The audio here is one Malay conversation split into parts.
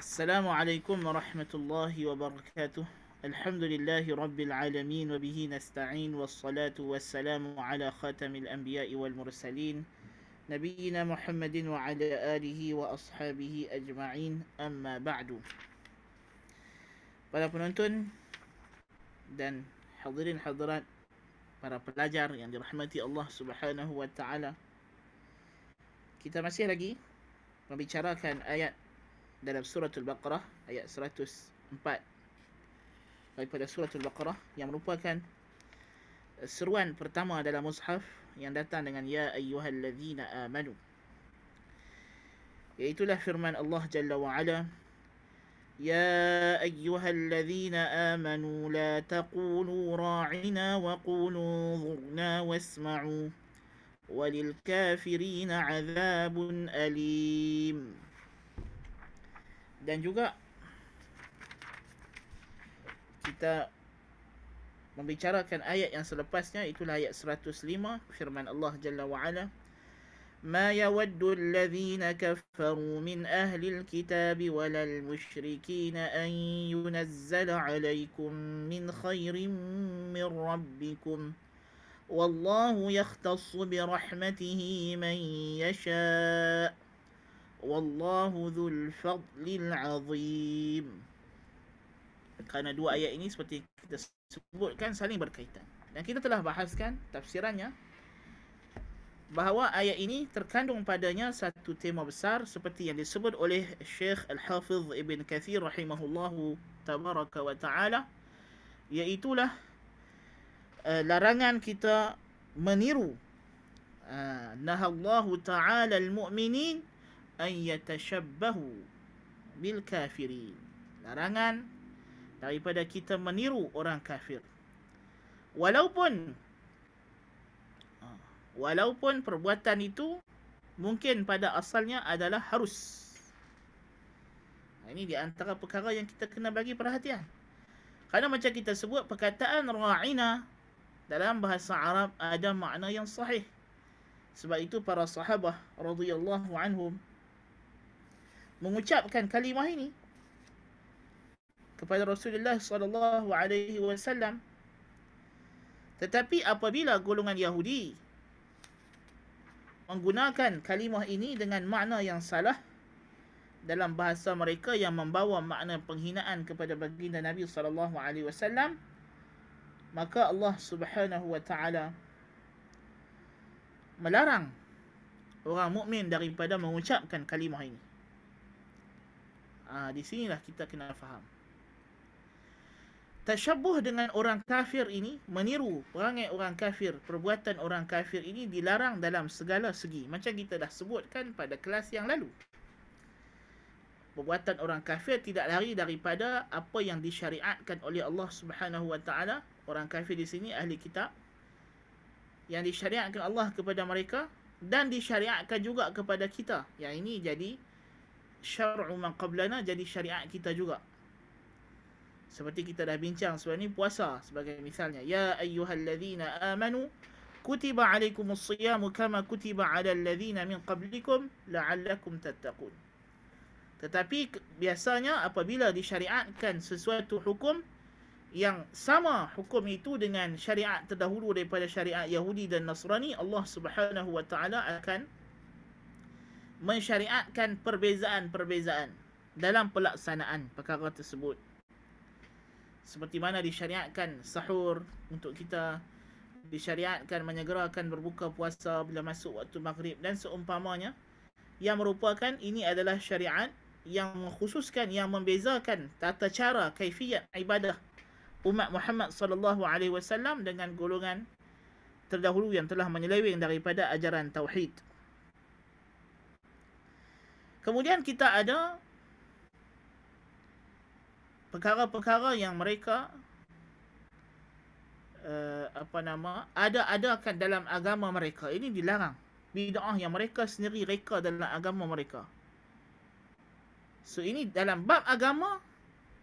السلام عليكم ورحمة الله وبركاته الحمد لله رب العالمين وبه نستعين والصلاة والسلام على خاتم الأنبياء والمرسلين نبينا محمد وعلى آله وأصحابه أجمعين أما بعد Para penonton dan hadirin hadirat para pelajar yang dirahmati Allah Subhanahu wa taala. Kita masih lagi membicarakan ayat dalam surah Al-Baqarah ayat 104 daripada surah Al-Baqarah yang merupakan seruan pertama dalam mushaf yang datang dengan ya ayyuhallazina amanu Iaitulah firman Allah Jalla wa Ala يا أيها الذين آمنوا لا تقولوا راعنا وقولوا انظرنا واسمعوا وللكافرين عذاب أليم dan juga kita membicarakan ayat yang selepasnya itulah ayat 105 firman Allah jalla wa ala ما يود الذين كفروا من أهل الكتاب ولا المشركين أن ينزل عليكم من خير من ربكم والله يختص برحمته من يشاء والله ذو الفضل العظيم kerana dua ayat ini seperti kita sebutkan saling berkaitan dan kita telah bahaskan tafsirannya bahawa ayat ini terkandung padanya satu tema besar seperti yang disebut oleh Syekh Al-Hafiz Ibn Kathir rahimahullahu tabaraka wa ta'ala iaitulah uh, larangan kita meniru uh, nahallahu ta'ala al-mu'minin an yatashabbahu bil kafirin larangan daripada kita meniru orang kafir walaupun ha, walaupun perbuatan itu mungkin pada asalnya adalah harus ha, ini di antara perkara yang kita kena bagi perhatian kerana macam kita sebut perkataan ra'ina dalam bahasa Arab ada makna yang sahih sebab itu para sahabah radhiyallahu anhum mengucapkan kalimah ini kepada Rasulullah sallallahu alaihi wasallam tetapi apabila golongan Yahudi menggunakan kalimah ini dengan makna yang salah dalam bahasa mereka yang membawa makna penghinaan kepada baginda Nabi sallallahu alaihi wasallam maka Allah Subhanahu wa taala melarang orang mukmin daripada mengucapkan kalimah ini Ha, di sinilah kita kena faham. Tashabuh dengan orang kafir ini, meniru perangai orang kafir, perbuatan orang kafir ini dilarang dalam segala segi. Macam kita dah sebutkan pada kelas yang lalu. Perbuatan orang kafir tidak lari daripada apa yang disyariatkan oleh Allah Subhanahu Wa Taala. Orang kafir di sini ahli kitab yang disyariatkan Allah kepada mereka dan disyariatkan juga kepada kita. Yang ini jadi syar'u man qablana jadi syariat kita juga. Seperti kita dah bincang sebab ni puasa sebagai misalnya. Ya ayyuhalladzina amanu kutiba alaikumus siyamu kama kutiba ala alladzina min qablikum la'allakum tattaqun. Tetapi biasanya apabila disyariatkan sesuatu hukum yang sama hukum itu dengan syariat terdahulu daripada syariat Yahudi dan Nasrani Allah Subhanahu wa taala akan mensyariatkan perbezaan-perbezaan dalam pelaksanaan perkara tersebut. Seperti mana disyariatkan sahur untuk kita, disyariatkan menyegerakan berbuka puasa bila masuk waktu maghrib dan seumpamanya yang merupakan ini adalah syariat yang mengkhususkan yang membezakan tata cara kaifiat ibadah umat Muhammad sallallahu alaihi wasallam dengan golongan terdahulu yang telah menyeleweng daripada ajaran tauhid. Kemudian kita ada perkara-perkara yang mereka uh, apa nama ada ada adakan dalam agama mereka ini dilarang bid'ah yang mereka sendiri reka dalam agama mereka. So ini dalam bab agama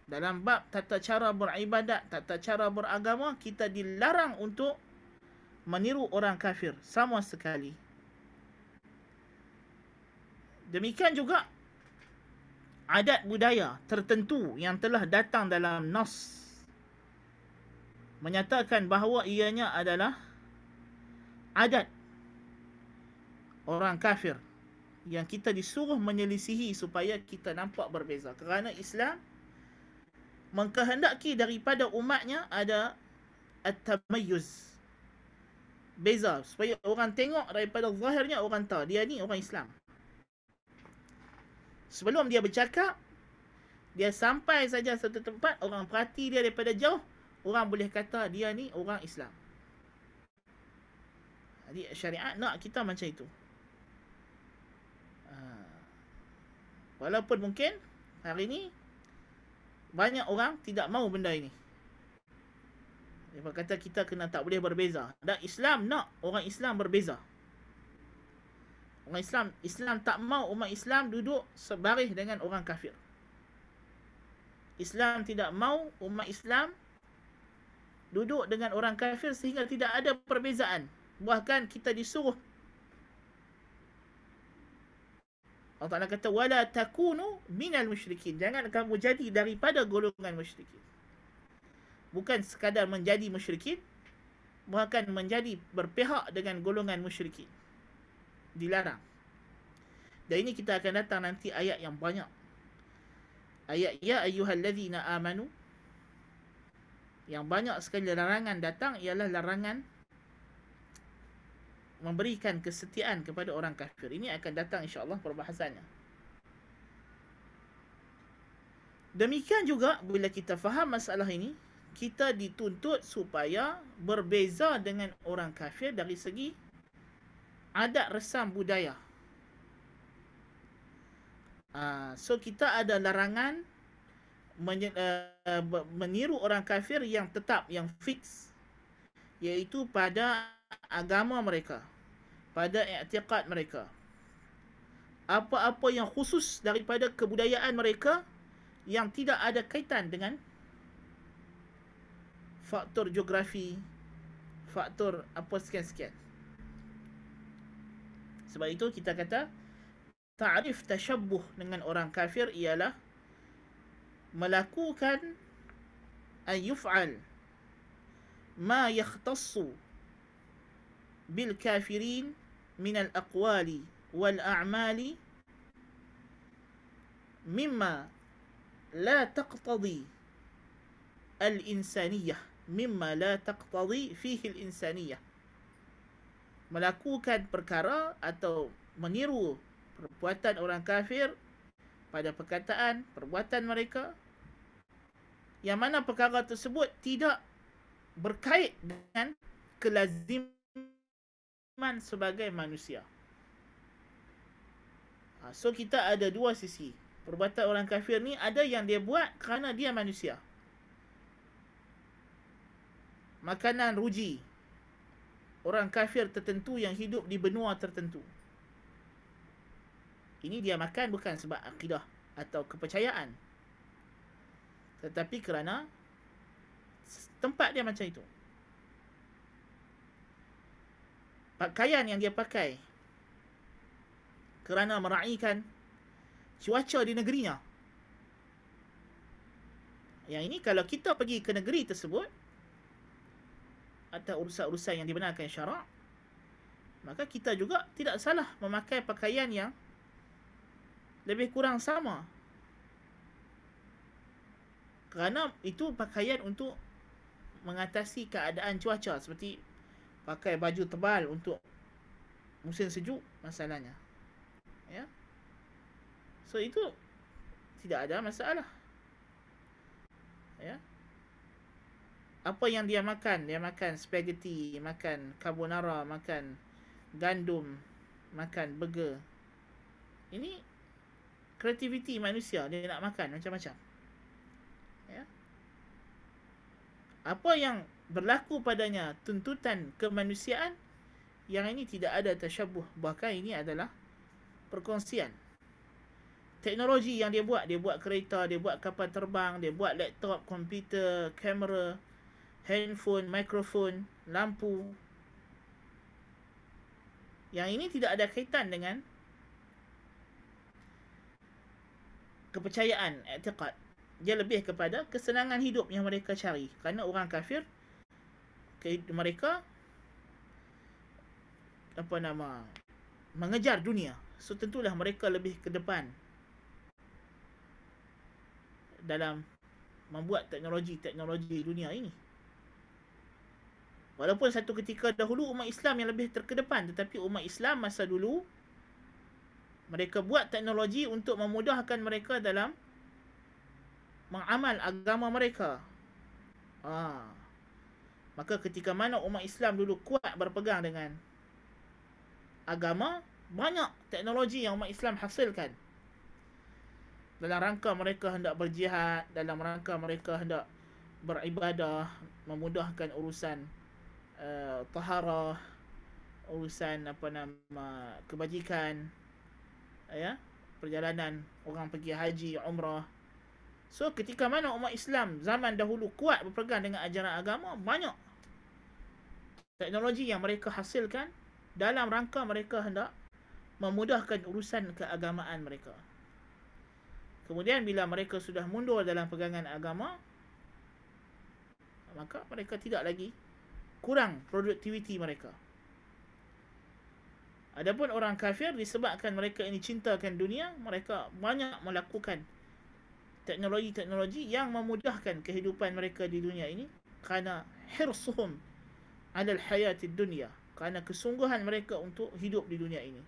dalam bab tata cara beribadat, tata cara beragama kita dilarang untuk meniru orang kafir sama sekali. Demikian juga adat budaya tertentu yang telah datang dalam nas menyatakan bahawa ianya adalah adat orang kafir yang kita disuruh menyelisihi supaya kita nampak berbeza kerana Islam mengkehendaki daripada umatnya ada at-tamayyuz beza supaya orang tengok daripada zahirnya orang tahu dia ni orang Islam Sebelum dia bercakap, dia sampai saja satu tempat, orang perhati dia daripada jauh, orang boleh kata dia ni orang Islam. Jadi syariat nak kita macam itu. Ha. Walaupun mungkin hari ini banyak orang tidak mahu benda ini. Dia kata kita kena tak boleh berbeza. Dan Islam nak orang Islam berbeza. Umat Islam Islam tak mau umat Islam duduk sebaris dengan orang kafir. Islam tidak mau umat Islam duduk dengan orang kafir sehingga tidak ada perbezaan. Bahkan kita disuruh Allah Ta'ala kata wala takunu minal musyrikin. Jangan kamu jadi daripada golongan musyrikin. Bukan sekadar menjadi musyrikin, bahkan menjadi berpihak dengan golongan musyrikin dilarang. Dan ini kita akan datang nanti ayat yang banyak. Ayat ya ayyuhallazina amanu yang banyak sekali larangan datang ialah larangan memberikan kesetiaan kepada orang kafir. Ini akan datang insya-Allah perbahasannya. Demikian juga bila kita faham masalah ini, kita dituntut supaya berbeza dengan orang kafir dari segi adat resam budaya. Uh, so kita ada larangan men, uh, eh, meniru orang kafir yang tetap, yang fix. Iaitu pada agama mereka. Pada iktiqat mereka. Apa-apa yang khusus daripada kebudayaan mereka yang tidak ada kaitan dengan faktor geografi, faktor apa sekian-sekian. Sebab itu kita kata ta'rif tashabbuh dengan orang kafir ialah melakukan ay yuf'al ma yakhtassu bil kafirin min al aqwali wal a'mali mimma la taqtadi al insaniyah mimma la taqtadi fihi al insaniyah melakukan perkara atau meniru perbuatan orang kafir pada perkataan, perbuatan mereka yang mana perkara tersebut tidak berkait dengan kelaziman sebagai manusia. Ha, so kita ada dua sisi. Perbuatan orang kafir ni ada yang dia buat kerana dia manusia. Makanan ruji, orang kafir tertentu yang hidup di benua tertentu. Ini dia makan bukan sebab akidah atau kepercayaan. Tetapi kerana tempat dia macam itu. Pakaian yang dia pakai kerana meraihkan cuaca di negerinya. Yang ini kalau kita pergi ke negeri tersebut, atas urusan-urusan yang dibenarkan syarak maka kita juga tidak salah memakai pakaian yang lebih kurang sama kerana itu pakaian untuk mengatasi keadaan cuaca seperti pakai baju tebal untuk musim sejuk masalahnya ya so itu tidak ada masalah ya apa yang dia makan dia makan spaghetti makan carbonara makan gandum makan burger ini kreativiti manusia dia nak makan macam-macam ya apa yang berlaku padanya tuntutan kemanusiaan yang ini tidak ada tersyabuh bahkan ini adalah perkongsian teknologi yang dia buat dia buat kereta dia buat kapal terbang dia buat laptop komputer kamera handphone, microphone, lampu. Yang ini tidak ada kaitan dengan kepercayaan, i'tiqad. Dia lebih kepada kesenangan hidup yang mereka cari. Kerana orang kafir mereka apa nama mengejar dunia. So tentulah mereka lebih ke depan dalam membuat teknologi-teknologi dunia ini. Walaupun satu ketika dahulu umat Islam yang lebih terkedepan tetapi umat Islam masa dulu mereka buat teknologi untuk memudahkan mereka dalam mengamal agama mereka. Ha. Maka ketika mana umat Islam dulu kuat berpegang dengan agama, banyak teknologi yang umat Islam hasilkan. Dalam rangka mereka hendak berjihad, dalam rangka mereka hendak beribadah, memudahkan urusan uh, eh, taharah urusan apa nama kebajikan eh, ya perjalanan orang pergi haji umrah so ketika mana umat Islam zaman dahulu kuat berpegang dengan ajaran agama banyak teknologi yang mereka hasilkan dalam rangka mereka hendak memudahkan urusan keagamaan mereka kemudian bila mereka sudah mundur dalam pegangan agama maka mereka tidak lagi kurang produktiviti mereka. Adapun orang kafir disebabkan mereka ini cintakan dunia, mereka banyak melakukan teknologi-teknologi yang memudahkan kehidupan mereka di dunia ini kerana hirsuhum alal hayati dunia kerana kesungguhan mereka untuk hidup di dunia ini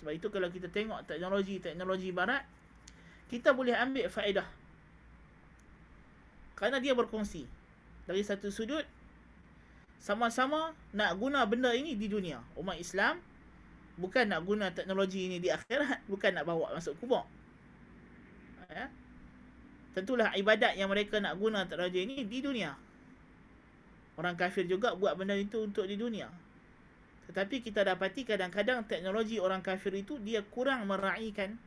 sebab itu kalau kita tengok teknologi-teknologi barat kita boleh ambil faedah kerana dia berfungsi dari satu sudut sama-sama nak guna benda ini di dunia. Umat Islam bukan nak guna teknologi ini di akhirat, bukan nak bawa masuk kubur. Ya. Tentulah ibadat yang mereka nak guna teknologi ini di dunia. Orang kafir juga buat benda itu untuk di dunia. Tetapi kita dapati kadang-kadang teknologi orang kafir itu dia kurang meraihkan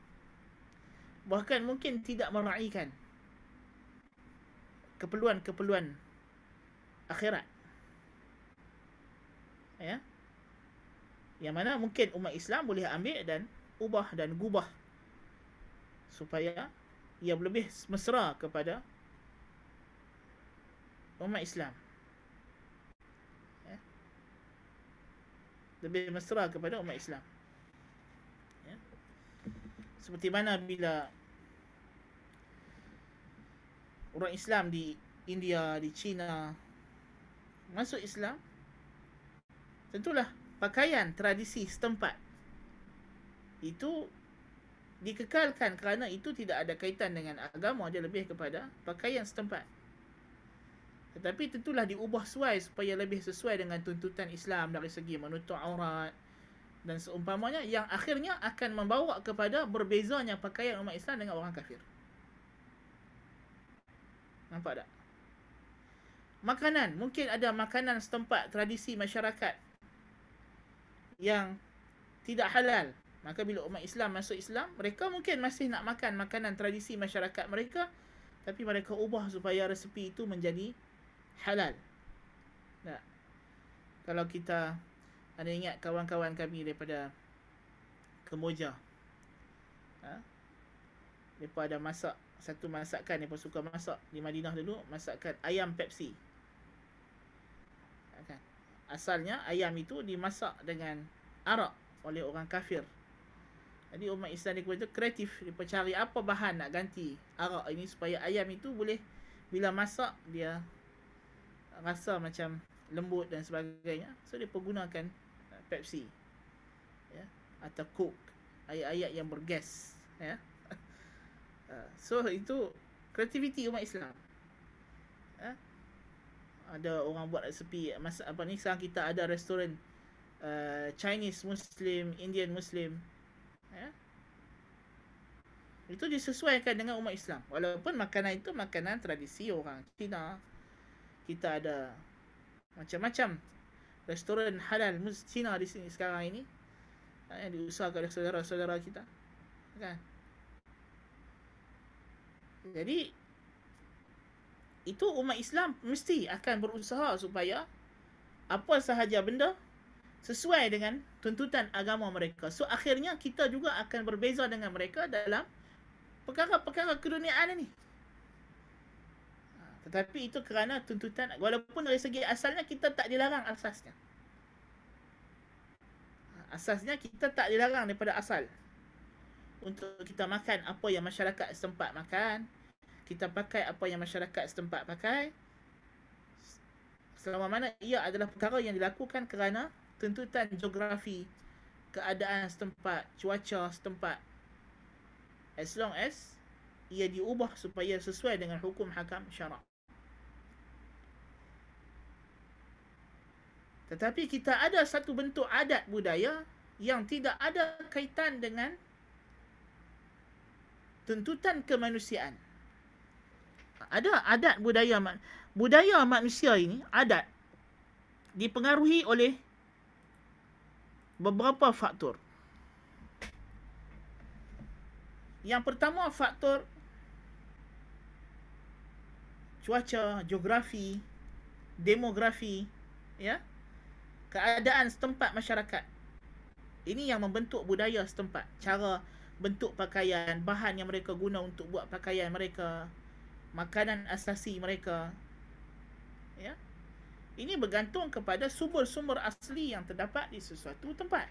bahkan mungkin tidak meraihkan keperluan-keperluan akhirat. Ya. Yang mana mungkin umat Islam boleh ambil dan ubah dan gubah supaya ia lebih mesra kepada umat Islam. Ya? Lebih mesra kepada umat Islam. Ya? Seperti mana bila orang Islam di India, di China, masuk Islam tentulah pakaian tradisi setempat itu dikekalkan kerana itu tidak ada kaitan dengan agama dia lebih kepada pakaian setempat tetapi tentulah diubah suai supaya lebih sesuai dengan tuntutan Islam dari segi menutup aurat dan seumpamanya yang akhirnya akan membawa kepada berbezanya pakaian umat Islam dengan orang kafir. Nampak tak? makanan mungkin ada makanan setempat tradisi masyarakat yang tidak halal maka bila umat Islam masuk Islam mereka mungkin masih nak makan makanan tradisi masyarakat mereka tapi mereka ubah supaya resepi itu menjadi halal tak kalau kita ada ingat kawan-kawan kami daripada Kemboja ha? mereka ada masak satu masakan mereka suka masak di Madinah dulu masakan ayam Pepsi asalnya ayam itu dimasak dengan arak oleh orang kafir. Jadi umat Islam ni itu kreatif dia cari apa bahan nak ganti arak ini supaya ayam itu boleh bila masak dia rasa macam lembut dan sebagainya. So dia menggunakan uh, Pepsi. Ya, atau Coke. Ayat-ayat yang bergas, ya. Uh, so itu kreativiti umat Islam ada orang buat resepi masa apa ni sekarang kita ada restoran uh, Chinese Muslim, Indian Muslim. Ya. Itu disesuaikan dengan umat Islam. Walaupun makanan itu makanan tradisi orang Cina. Kita ada macam-macam restoran halal Muslim Cina di sini sekarang ini. Ha, yang diusahakan oleh saudara-saudara kita. Kan? Jadi itu umat Islam mesti akan berusaha supaya apa sahaja benda sesuai dengan tuntutan agama mereka. So akhirnya kita juga akan berbeza dengan mereka dalam perkara-perkara keduniaan ini. Ha, tetapi itu kerana tuntutan walaupun dari segi asalnya kita tak dilarang asasnya. Ha, asasnya kita tak dilarang daripada asal untuk kita makan apa yang masyarakat sempat makan, kita pakai apa yang masyarakat setempat pakai selama mana ia adalah perkara yang dilakukan kerana tuntutan geografi keadaan setempat cuaca setempat as long as ia diubah supaya sesuai dengan hukum hakam syarak tetapi kita ada satu bentuk adat budaya yang tidak ada kaitan dengan tuntutan kemanusiaan ada adat budaya budaya manusia ini adat dipengaruhi oleh beberapa faktor. Yang pertama faktor cuaca, geografi, demografi, ya. Keadaan setempat masyarakat. Ini yang membentuk budaya setempat, cara bentuk pakaian, bahan yang mereka guna untuk buat pakaian mereka, makanan asasi mereka. Ya. Ini bergantung kepada sumber-sumber asli yang terdapat di sesuatu tempat.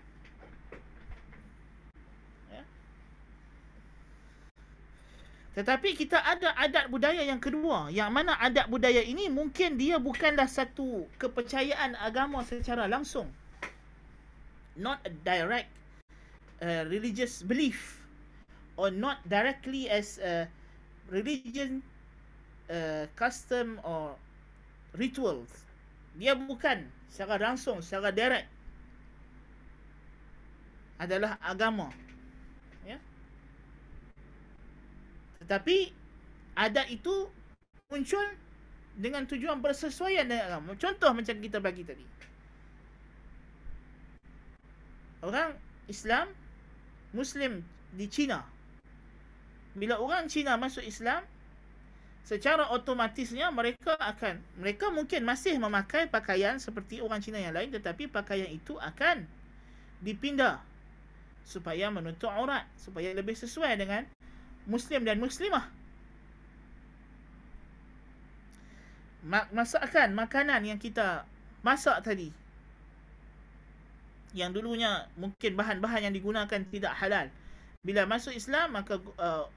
Ya. Tetapi kita ada adat budaya yang kedua, yang mana adat budaya ini mungkin dia bukanlah satu kepercayaan agama secara langsung. Not a direct uh, religious belief or not directly as a religion Uh, custom or rituals. Dia bukan secara langsung, secara direct adalah agama. Ya. Tetapi ada itu muncul dengan tujuan bersesuaian dengan agama. Contoh macam kita bagi tadi. Orang Islam Muslim di China. Bila orang China masuk Islam, secara otomatisnya mereka akan mereka mungkin masih memakai pakaian seperti orang Cina yang lain tetapi pakaian itu akan dipindah supaya menutup aurat supaya lebih sesuai dengan muslim dan muslimah masakan makanan yang kita masak tadi yang dulunya mungkin bahan-bahan yang digunakan tidak halal bila masuk Islam maka uh,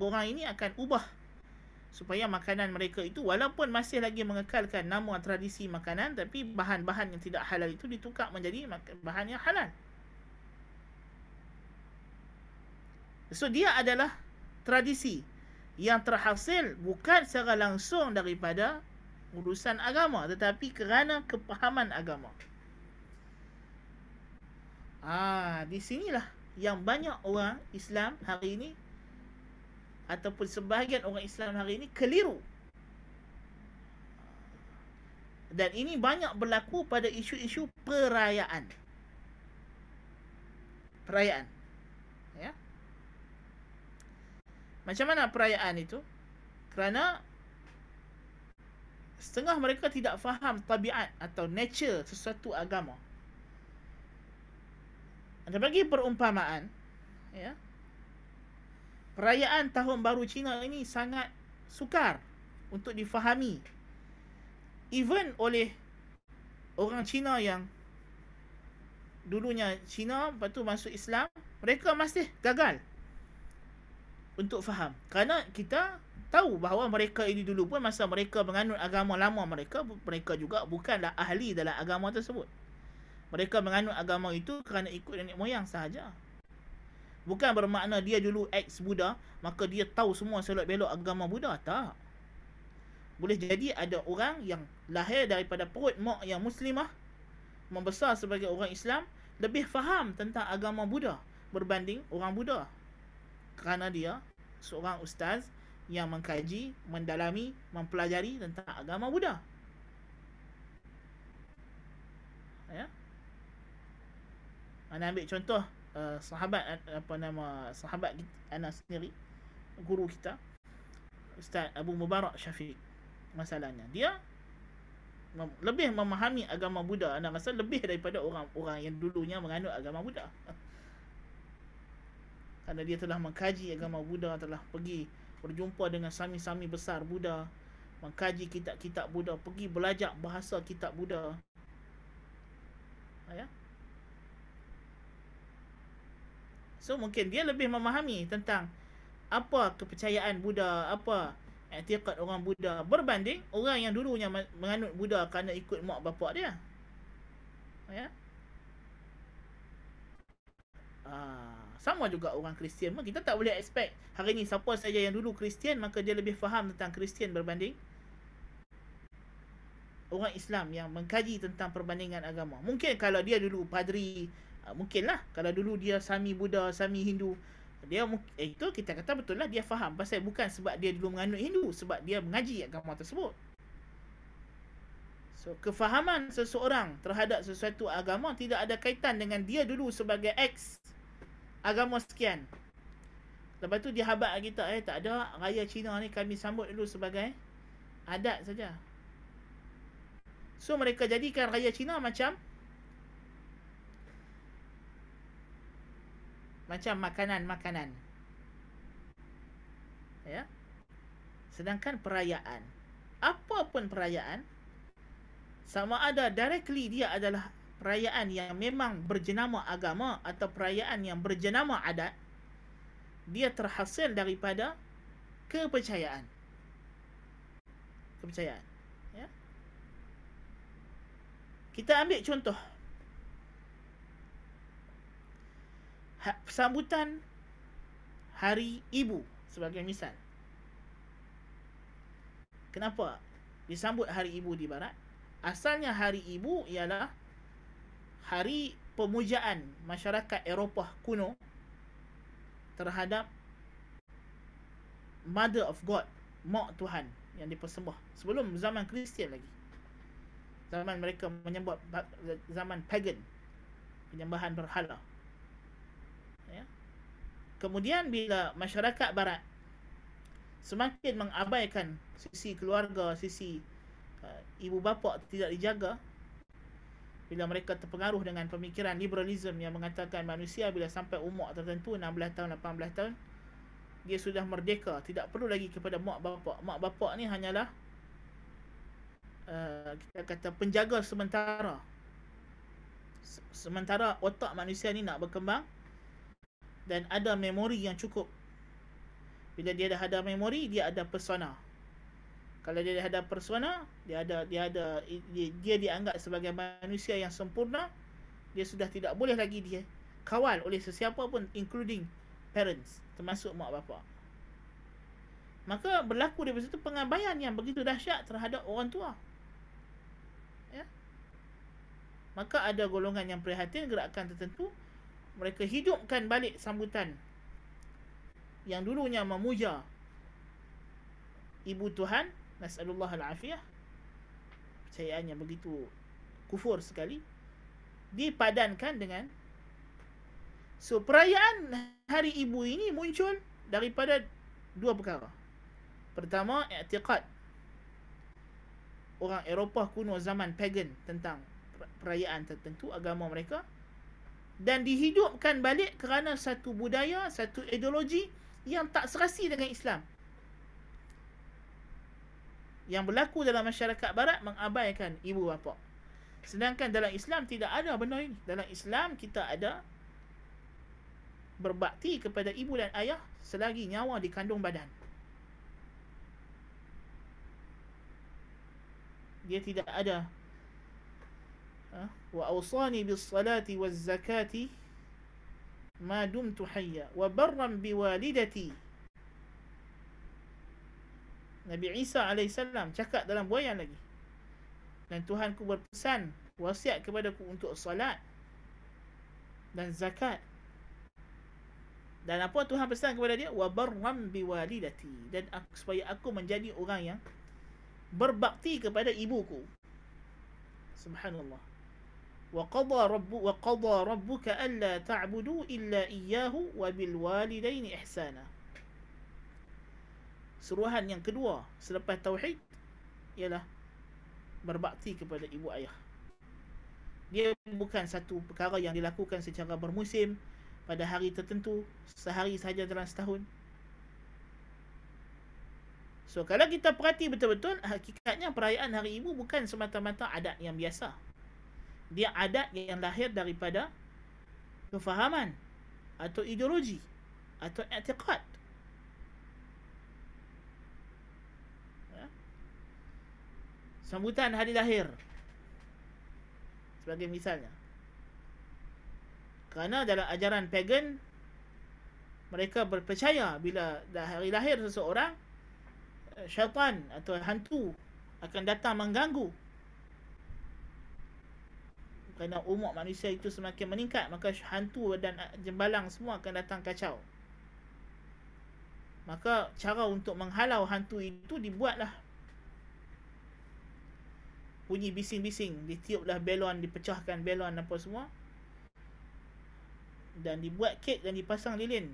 orang ini akan ubah supaya makanan mereka itu walaupun masih lagi mengekalkan nama tradisi makanan tapi bahan-bahan yang tidak halal itu ditukar menjadi bahan yang halal. So dia adalah tradisi yang terhasil bukan secara langsung daripada urusan agama tetapi kerana kepahaman agama. Ah, di sinilah yang banyak orang Islam hari ini ataupun sebahagian orang Islam hari ini keliru. Dan ini banyak berlaku pada isu-isu perayaan. Perayaan. Ya. Macam mana perayaan itu? Kerana setengah mereka tidak faham tabiat atau nature sesuatu agama. Ada bagi perumpamaan, ya perayaan tahun baru Cina ini sangat sukar untuk difahami even oleh orang Cina yang dulunya Cina lepas tu masuk Islam mereka masih gagal untuk faham kerana kita tahu bahawa mereka ini dulu pun masa mereka menganut agama lama mereka mereka juga bukanlah ahli dalam agama tersebut mereka menganut agama itu kerana ikut nenek moyang sahaja Bukan bermakna dia dulu ex Buddha Maka dia tahu semua selok belok agama Buddha Tak Boleh jadi ada orang yang lahir daripada perut mak yang muslimah Membesar sebagai orang Islam Lebih faham tentang agama Buddha Berbanding orang Buddha Kerana dia seorang ustaz Yang mengkaji, mendalami, mempelajari tentang agama Buddha Ya Mana ambil contoh Uh, sahabat apa nama sahabat Anas sendiri guru kita Ustaz Abu Mubarak Syafiq masalahnya dia lebih memahami agama Buddha anak masa lebih daripada orang-orang yang dulunya menganut agama Buddha kerana dia telah mengkaji agama Buddha telah pergi berjumpa dengan sami-sami besar Buddha mengkaji kitab-kitab Buddha pergi belajar bahasa kitab Buddha ya So mungkin dia lebih memahami tentang apa kepercayaan Buddha, apa etiket orang Buddha berbanding orang yang dulunya menganut Buddha kerana ikut mak bapak dia. Ya. Ah, sama juga orang Kristian pun kita tak boleh expect hari ni siapa saja yang dulu Kristian maka dia lebih faham tentang Kristian berbanding orang Islam yang mengkaji tentang perbandingan agama. Mungkin kalau dia dulu padri, Ha, mungkin lah kalau dulu dia sami Buddha, sami Hindu. Dia eh, itu kita kata betul lah dia faham pasal bukan sebab dia dulu menganut Hindu sebab dia mengaji agama tersebut. So, kefahaman seseorang terhadap sesuatu agama tidak ada kaitan dengan dia dulu sebagai ex agama sekian. Lepas tu dia habaq kita eh tak ada raya Cina ni kami sambut dulu sebagai adat saja. So mereka jadikan raya Cina macam macam makanan-makanan. Ya. Sedangkan perayaan, apa pun perayaan, sama ada directly dia adalah perayaan yang memang berjenama agama atau perayaan yang berjenama adat, dia terhasil daripada kepercayaan. Kepercayaan. Ya. Kita ambil contoh Ha, sambutan hari ibu sebagai misal. Kenapa disambut hari ibu di barat? Asalnya hari ibu ialah hari pemujaan masyarakat Eropah kuno terhadap mother of god, mak tuhan yang dipersembah sebelum zaman Kristian lagi. Zaman mereka menyembah zaman pagan penyembahan berhala kemudian bila masyarakat barat semakin mengabaikan sisi keluarga, sisi uh, ibu bapa tidak dijaga bila mereka terpengaruh dengan pemikiran liberalisme yang mengatakan manusia bila sampai umur tertentu 16 tahun 18 tahun dia sudah merdeka tidak perlu lagi kepada mak bapa. mak bapa ni hanyalah uh, kita kata penjaga sementara sementara otak manusia ni nak berkembang dan ada memori yang cukup bila dia dah ada memori dia ada persona kalau dia dah ada persona dia ada dia ada dia, dia dianggap sebagai manusia yang sempurna dia sudah tidak boleh lagi dia kawal oleh sesiapa pun including parents termasuk mak bapa maka berlaku dari situ pengabaian yang begitu dahsyat terhadap orang tua ya maka ada golongan yang prihatin gerakan tertentu mereka hidupkan balik sambutan yang dulunya memuja ibu Tuhan nasallallahu alafiah percayaannya begitu kufur sekali dipadankan dengan so perayaan hari ibu ini muncul daripada dua perkara pertama i'tiqad orang Eropah kuno zaman pagan tentang perayaan tertentu agama mereka dan dihidupkan balik kerana satu budaya, satu ideologi yang tak serasi dengan Islam. Yang berlaku dalam masyarakat barat mengabaikan ibu bapa. Sedangkan dalam Islam tidak ada benda ini. Dalam Islam kita ada berbakti kepada ibu dan ayah selagi nyawa di kandung badan. Dia tidak ada وأوصاني بالصلاة والزكاة ما دمت حيا وبرا بوالدتي Nabi Isa AS cakap dalam buayan lagi. Dan Tuhanku berpesan wasiat kepada ku untuk salat dan zakat. Dan apa Tuhan pesan kepada dia? وَبَرْمَمْ بِوَالِدَتِي Dan aku, supaya aku menjadi orang yang berbakti kepada ibuku. Subhanallah. وَقَضَى رب وقضى ربك ألا تعبدوا إلا إياه وبالوالدين إحسانا Suruhan yang kedua selepas tauhid ialah berbakti kepada ibu ayah. Dia bukan satu perkara yang dilakukan secara bermusim pada hari tertentu, sehari sahaja dalam setahun. So kalau kita perhati betul-betul, hakikatnya perayaan hari ibu bukan semata-mata adat yang biasa dia adat yang lahir daripada kefahaman atau ideologi atau i'tiqad ya. sambutan hari lahir sebagai misalnya kerana dalam ajaran pagan mereka berpercaya bila dah hari lahir seseorang syaitan atau hantu akan datang mengganggu kerana umur manusia itu semakin meningkat maka hantu dan jembalang semua akan datang kacau maka cara untuk menghalau hantu itu dibuatlah bunyi bising-bising ditiuplah belon dipecahkan belon apa semua dan dibuat kek dan dipasang lilin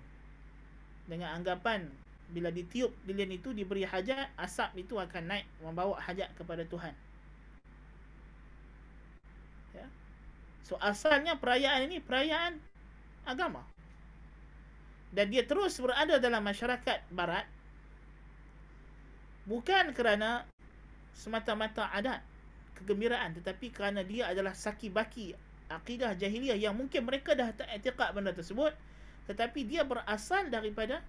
dengan anggapan bila ditiup lilin itu diberi hajat asap itu akan naik membawa hajat kepada Tuhan So asalnya perayaan ini perayaan agama. Dan dia terus berada dalam masyarakat barat bukan kerana semata-mata adat kegembiraan tetapi kerana dia adalah saki baki akidah jahiliah yang mungkin mereka dah tak etiqat benda tersebut tetapi dia berasal daripada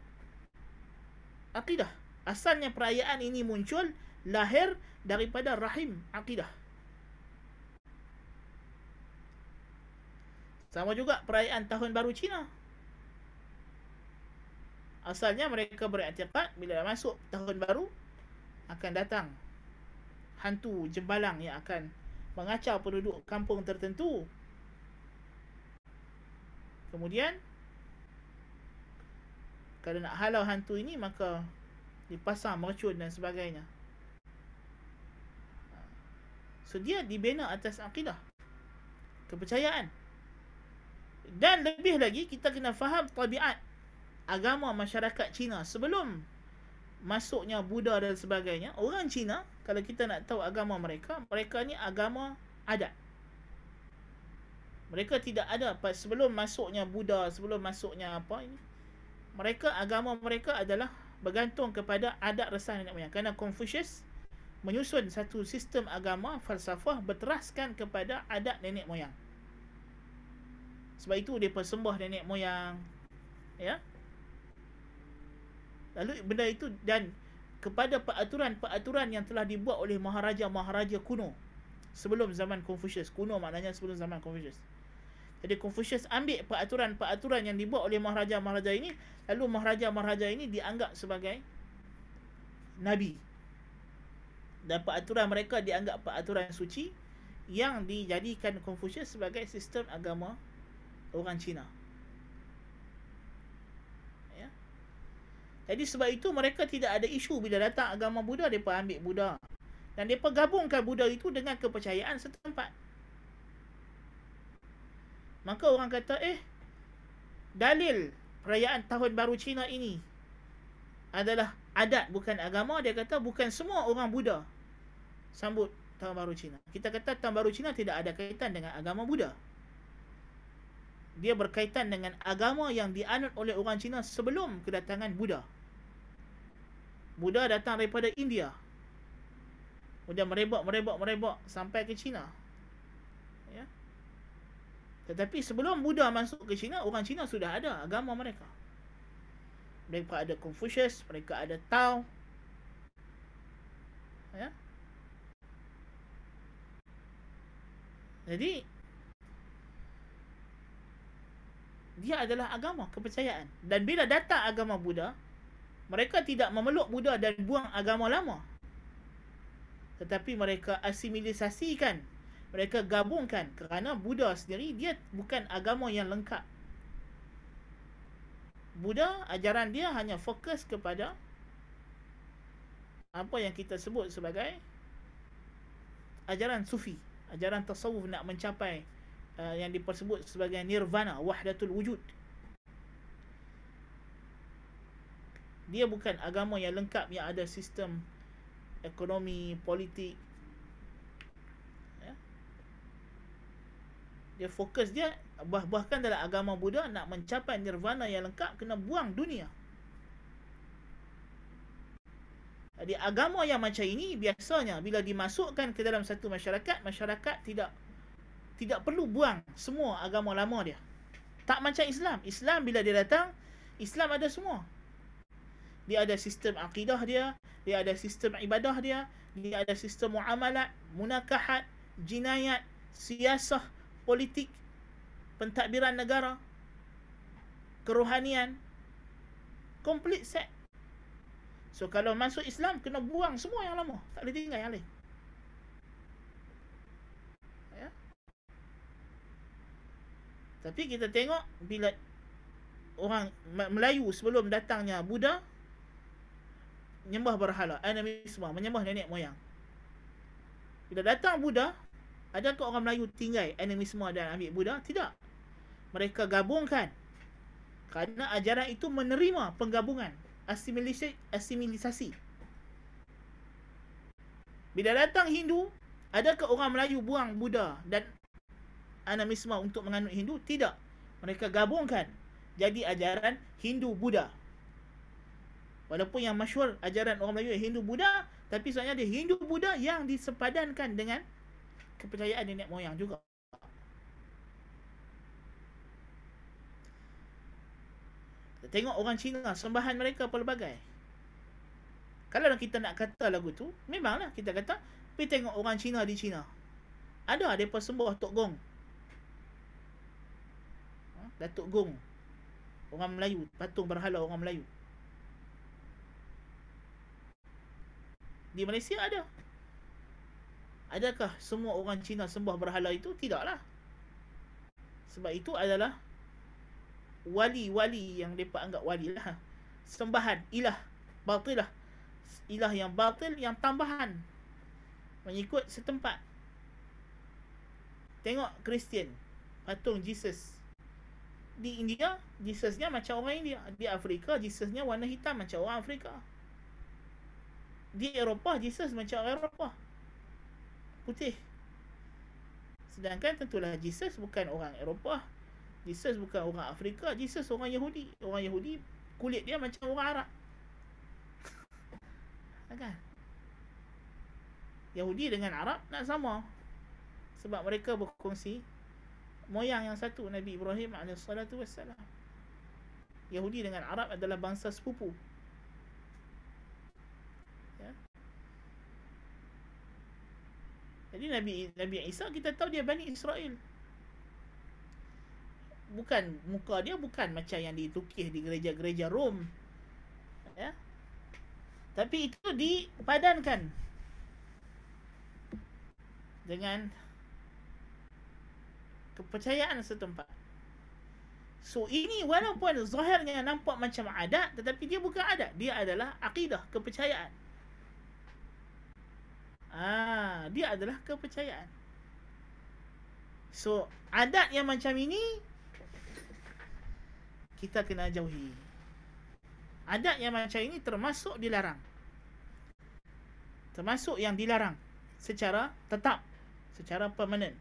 akidah. Asalnya perayaan ini muncul lahir daripada rahim akidah. Sama juga perayaan tahun baru Cina. Asalnya mereka beriktikad bila masuk tahun baru akan datang hantu jembalang yang akan mengacau penduduk kampung tertentu. Kemudian kalau nak halau hantu ini maka dipasang mercun dan sebagainya. So dibina atas akidah kepercayaan. Dan lebih lagi kita kena faham tabiat agama masyarakat Cina sebelum masuknya Buddha dan sebagainya. Orang Cina kalau kita nak tahu agama mereka, mereka ni agama adat. Mereka tidak ada sebelum masuknya Buddha, sebelum masuknya apa ini. Mereka agama mereka adalah bergantung kepada adat resah nenek moyang. Kerana Confucius menyusun satu sistem agama falsafah berteraskan kepada adat nenek moyang. Sebab itu dia persembah nenek moyang Ya Lalu benda itu dan Kepada peraturan-peraturan yang telah dibuat oleh maharaja-maharaja kuno Sebelum zaman Confucius Kuno maknanya sebelum zaman Confucius Jadi Confucius ambil peraturan-peraturan yang dibuat oleh maharaja-maharaja ini Lalu maharaja-maharaja ini dianggap sebagai Nabi Dan peraturan mereka dianggap peraturan suci yang dijadikan Confucius sebagai sistem agama orang Cina. Ya. Jadi sebab itu mereka tidak ada isu bila datang agama Buddha, mereka ambil Buddha. Dan mereka gabungkan Buddha itu dengan kepercayaan setempat. Maka orang kata, eh, dalil perayaan tahun baru Cina ini adalah adat bukan agama. Dia kata bukan semua orang Buddha sambut tahun baru Cina. Kita kata tahun baru Cina tidak ada kaitan dengan agama Buddha dia berkaitan dengan agama yang dianut oleh orang Cina sebelum kedatangan Buddha. Buddha datang daripada India. Kemudian merebak, merebak, merebak sampai ke Cina. Ya. Tetapi sebelum Buddha masuk ke Cina, orang Cina sudah ada agama mereka. Mereka ada Confucius, mereka ada Tao. Ya. Jadi, dia adalah agama kepercayaan dan bila datang agama Buddha mereka tidak memeluk Buddha dan buang agama lama tetapi mereka asimilisasikan mereka gabungkan kerana Buddha sendiri dia bukan agama yang lengkap Buddha ajaran dia hanya fokus kepada apa yang kita sebut sebagai ajaran sufi ajaran tasawuf nak mencapai Uh, yang dipersebut sebagai nirvana wahdatul wujud dia bukan agama yang lengkap yang ada sistem ekonomi politik ya. dia fokus dia bah bahkan dalam agama Buddha nak mencapai nirvana yang lengkap kena buang dunia jadi agama yang macam ini biasanya bila dimasukkan ke dalam satu masyarakat masyarakat tidak tidak perlu buang semua agama lama dia. Tak macam Islam. Islam bila dia datang, Islam ada semua. Dia ada sistem akidah dia, dia ada sistem ibadah dia, dia ada sistem muamalat, munakahat, jinayat, siasah, politik, pentadbiran negara, kerohanian, complete set. So kalau masuk Islam kena buang semua yang lama, tak boleh tinggal yang lain. Tapi kita tengok bila orang Melayu sebelum datangnya Buddha menyembah berhala, animisme, menyembah nenek moyang. Bila datang Buddha, ada adakah orang Melayu tinggal animisme dan ambil Buddha? Tidak. Mereka gabungkan. Kerana ajaran itu menerima penggabungan. Asimilasi. asimilisasi. Bila datang Hindu, ada ke orang Melayu buang Buddha dan animisme untuk menganut Hindu tidak mereka gabungkan jadi ajaran Hindu Buddha walaupun yang masyhur ajaran orang Melayu Hindu Buddha tapi sebenarnya dia Hindu Buddha yang disepadankan dengan kepercayaan nenek moyang juga Tengok orang Cina sembahan mereka pelbagai. Kalau kita nak kata lagu tu, memanglah kita kata, pergi tengok orang Cina di Cina. Ada depa sembah Tok Gong, Datuk Gong Orang Melayu Patung berhala orang Melayu Di Malaysia ada Adakah semua orang Cina sembah berhala itu? Tidaklah Sebab itu adalah Wali-wali yang mereka anggap wali lah Sembahan, ilah, batil lah Ilah yang batil, yang tambahan Mengikut setempat Tengok Kristian Patung Jesus di India, Jesusnya macam orang India. Di Afrika, Jesusnya warna hitam macam orang Afrika. Di Eropah, Jesus macam orang Eropah. Putih. Sedangkan tentulah Jesus bukan orang Eropah. Jesus bukan orang Afrika. Jesus orang Yahudi. Orang Yahudi, kulit dia macam orang Arab. Ha, kan? Yahudi dengan Arab nak sama. Sebab mereka berkongsi moyang yang satu Nabi Ibrahim alaihissalatu wassalam. Yahudi dengan Arab adalah bangsa sepupu. Ya. Jadi Nabi Nabi Isa kita tahu dia Bani Israel. Bukan muka dia bukan macam yang ditukih di gereja-gereja Rom. Ya. Tapi itu dipadankan dengan kepercayaan setempat. So ini walaupun zahirnya nampak macam adat tetapi dia bukan adat, dia adalah akidah, kepercayaan. Ah, dia adalah kepercayaan. So adat yang macam ini kita kena jauhi. Adat yang macam ini termasuk dilarang. Termasuk yang dilarang secara tetap, secara permanent.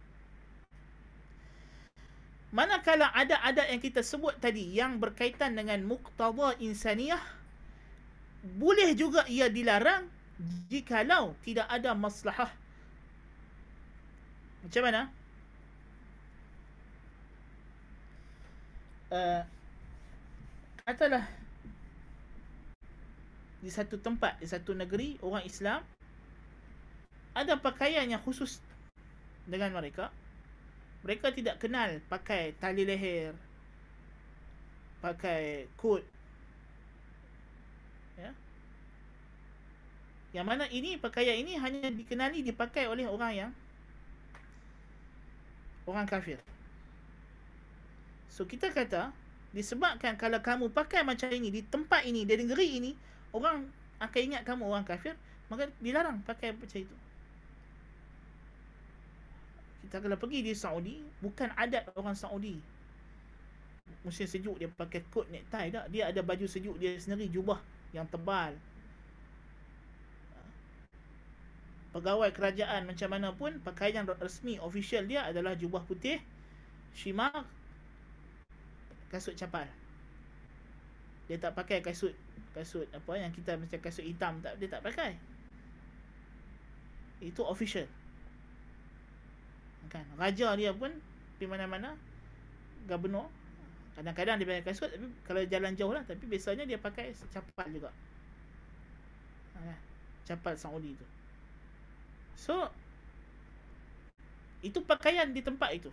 Manakala ada adat yang kita sebut tadi yang berkaitan dengan muktaba insaniah boleh juga ia dilarang jikalau tidak ada maslahah. Macam mana? Uh, katalah di satu tempat, di satu negeri, orang Islam ada pakaian yang khusus dengan mereka mereka tidak kenal pakai tali leher pakai kod ya yang mana ini pakaian ini hanya dikenali dipakai oleh orang yang orang kafir so kita kata disebabkan kalau kamu pakai macam ini di tempat ini di negeri ini orang akan ingat kamu orang kafir maka dilarang pakai macam itu kalau pergi di Saudi, bukan adat orang Saudi. Musim sejuk dia pakai kot necktie tak? Dia ada baju sejuk dia sendiri, jubah yang tebal. Pegawai kerajaan macam mana pun, pakaian resmi official dia adalah jubah putih, shimak, kasut capal. Dia tak pakai kasut kasut apa yang kita macam kasut hitam tak dia tak pakai. Itu official kan raja dia pun pergi mana-mana gubernur kadang-kadang dia pakai kasut tapi kalau jalan jauh lah tapi biasanya dia pakai capat juga ha, kan? capat Saudi tu so itu pakaian di tempat itu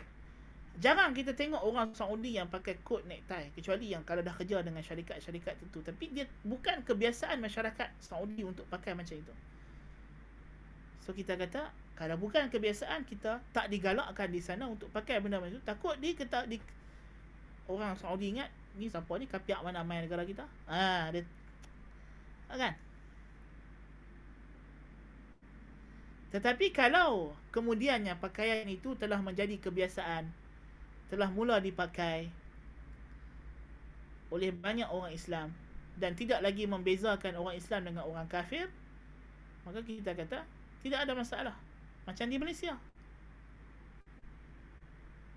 Jarang kita tengok orang Saudi yang pakai kod necktie Kecuali yang kalau dah kerja dengan syarikat-syarikat tertentu Tapi dia bukan kebiasaan masyarakat Saudi untuk pakai macam itu So kita kata kalau bukan kebiasaan kita tak digalakkan di sana untuk pakai benda macam tu takut di kita di orang Saudi ingat ni siapa ni kapiak mana main negara kita ha dia ha, kan tetapi kalau kemudiannya pakaian itu telah menjadi kebiasaan telah mula dipakai oleh banyak orang Islam dan tidak lagi membezakan orang Islam dengan orang kafir maka kita kata tidak ada masalah macam di Malaysia.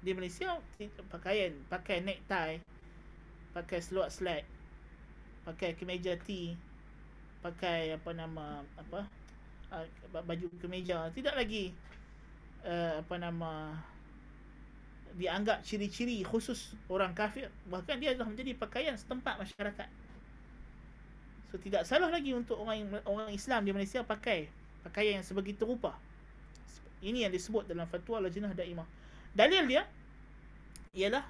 Di Malaysia, pakaian, pakai necktie, pakai seluar slack, pakai kemeja T, pakai apa nama, apa, ah, baju kemeja, tidak lagi, uh, apa nama, dianggap ciri-ciri khusus orang kafir. Bahkan dia telah menjadi pakaian setempat masyarakat. So tidak salah lagi untuk orang orang Islam di Malaysia pakai pakaian yang sebegitu rupa. Ini yang disebut dalam fatwa lajnah daimah. Dalil dia ialah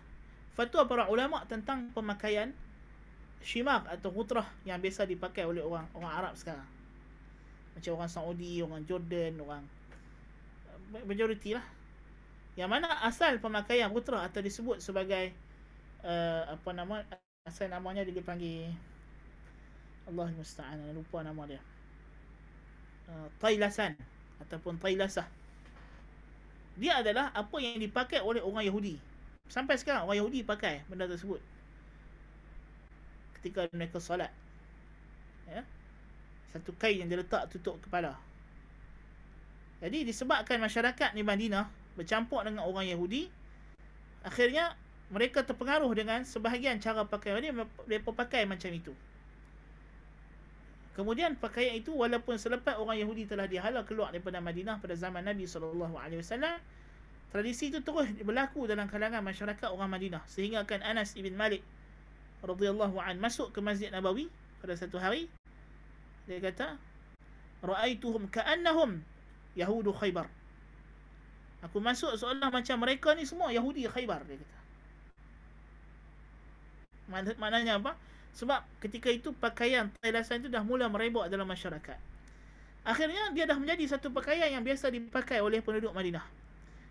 fatwa para ulama tentang pemakaian shimak atau gutrah yang biasa dipakai oleh orang orang Arab sekarang. Macam orang Saudi, orang Jordan, orang eh, majoriti lah. Yang mana asal pemakaian gutrah atau disebut sebagai uh, apa nama asal namanya dia dipanggil Allah musta'an lupa nama dia. Uh, tailasan ataupun tailasah dia adalah apa yang dipakai oleh orang Yahudi. Sampai sekarang orang Yahudi pakai benda tersebut. Ketika mereka salat Ya. Satu kain yang diletak tutup kepala. Jadi disebabkan masyarakat di Madinah bercampur dengan orang Yahudi, akhirnya mereka terpengaruh dengan sebahagian cara pakai mereka, mereka pakai macam itu. Kemudian pakaian itu walaupun selepas orang Yahudi telah dihala keluar daripada Madinah pada zaman Nabi SAW Tradisi itu terus berlaku dalam kalangan masyarakat orang Madinah Sehingga kan Anas ibn Malik radhiyallahu an masuk ke Masjid Nabawi pada satu hari Dia kata Ra'aituhum ka'annahum Yahudu Khaybar Aku masuk seolah macam mereka ni semua Yahudi Khaybar Dia kata Maknanya apa? Sebab ketika itu pakaian tali itu dah mula merebak dalam masyarakat. Akhirnya dia dah menjadi satu pakaian yang biasa dipakai oleh penduduk Madinah.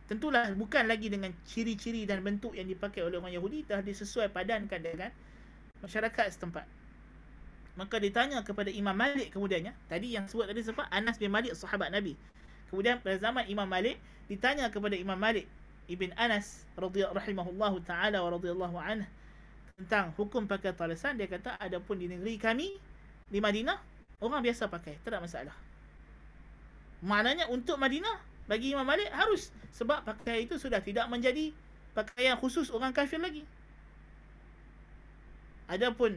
Tentulah bukan lagi dengan ciri-ciri dan bentuk yang dipakai oleh orang Yahudi telah disesuai padankan dengan masyarakat setempat. Maka ditanya kepada Imam Malik kemudiannya, tadi yang sebut tadi sebab Anas bin Malik sahabat Nabi. Kemudian pada zaman Imam Malik ditanya kepada Imam Malik Ibn Anas radhiyallahu taala wa radhiyallahu anhu tentang hukum pakai talisan dia kata ada pun di negeri kami di Madinah orang biasa pakai tak ada masalah maknanya untuk Madinah bagi Imam Malik harus sebab pakai itu sudah tidak menjadi pakaian khusus orang kafir lagi ada pun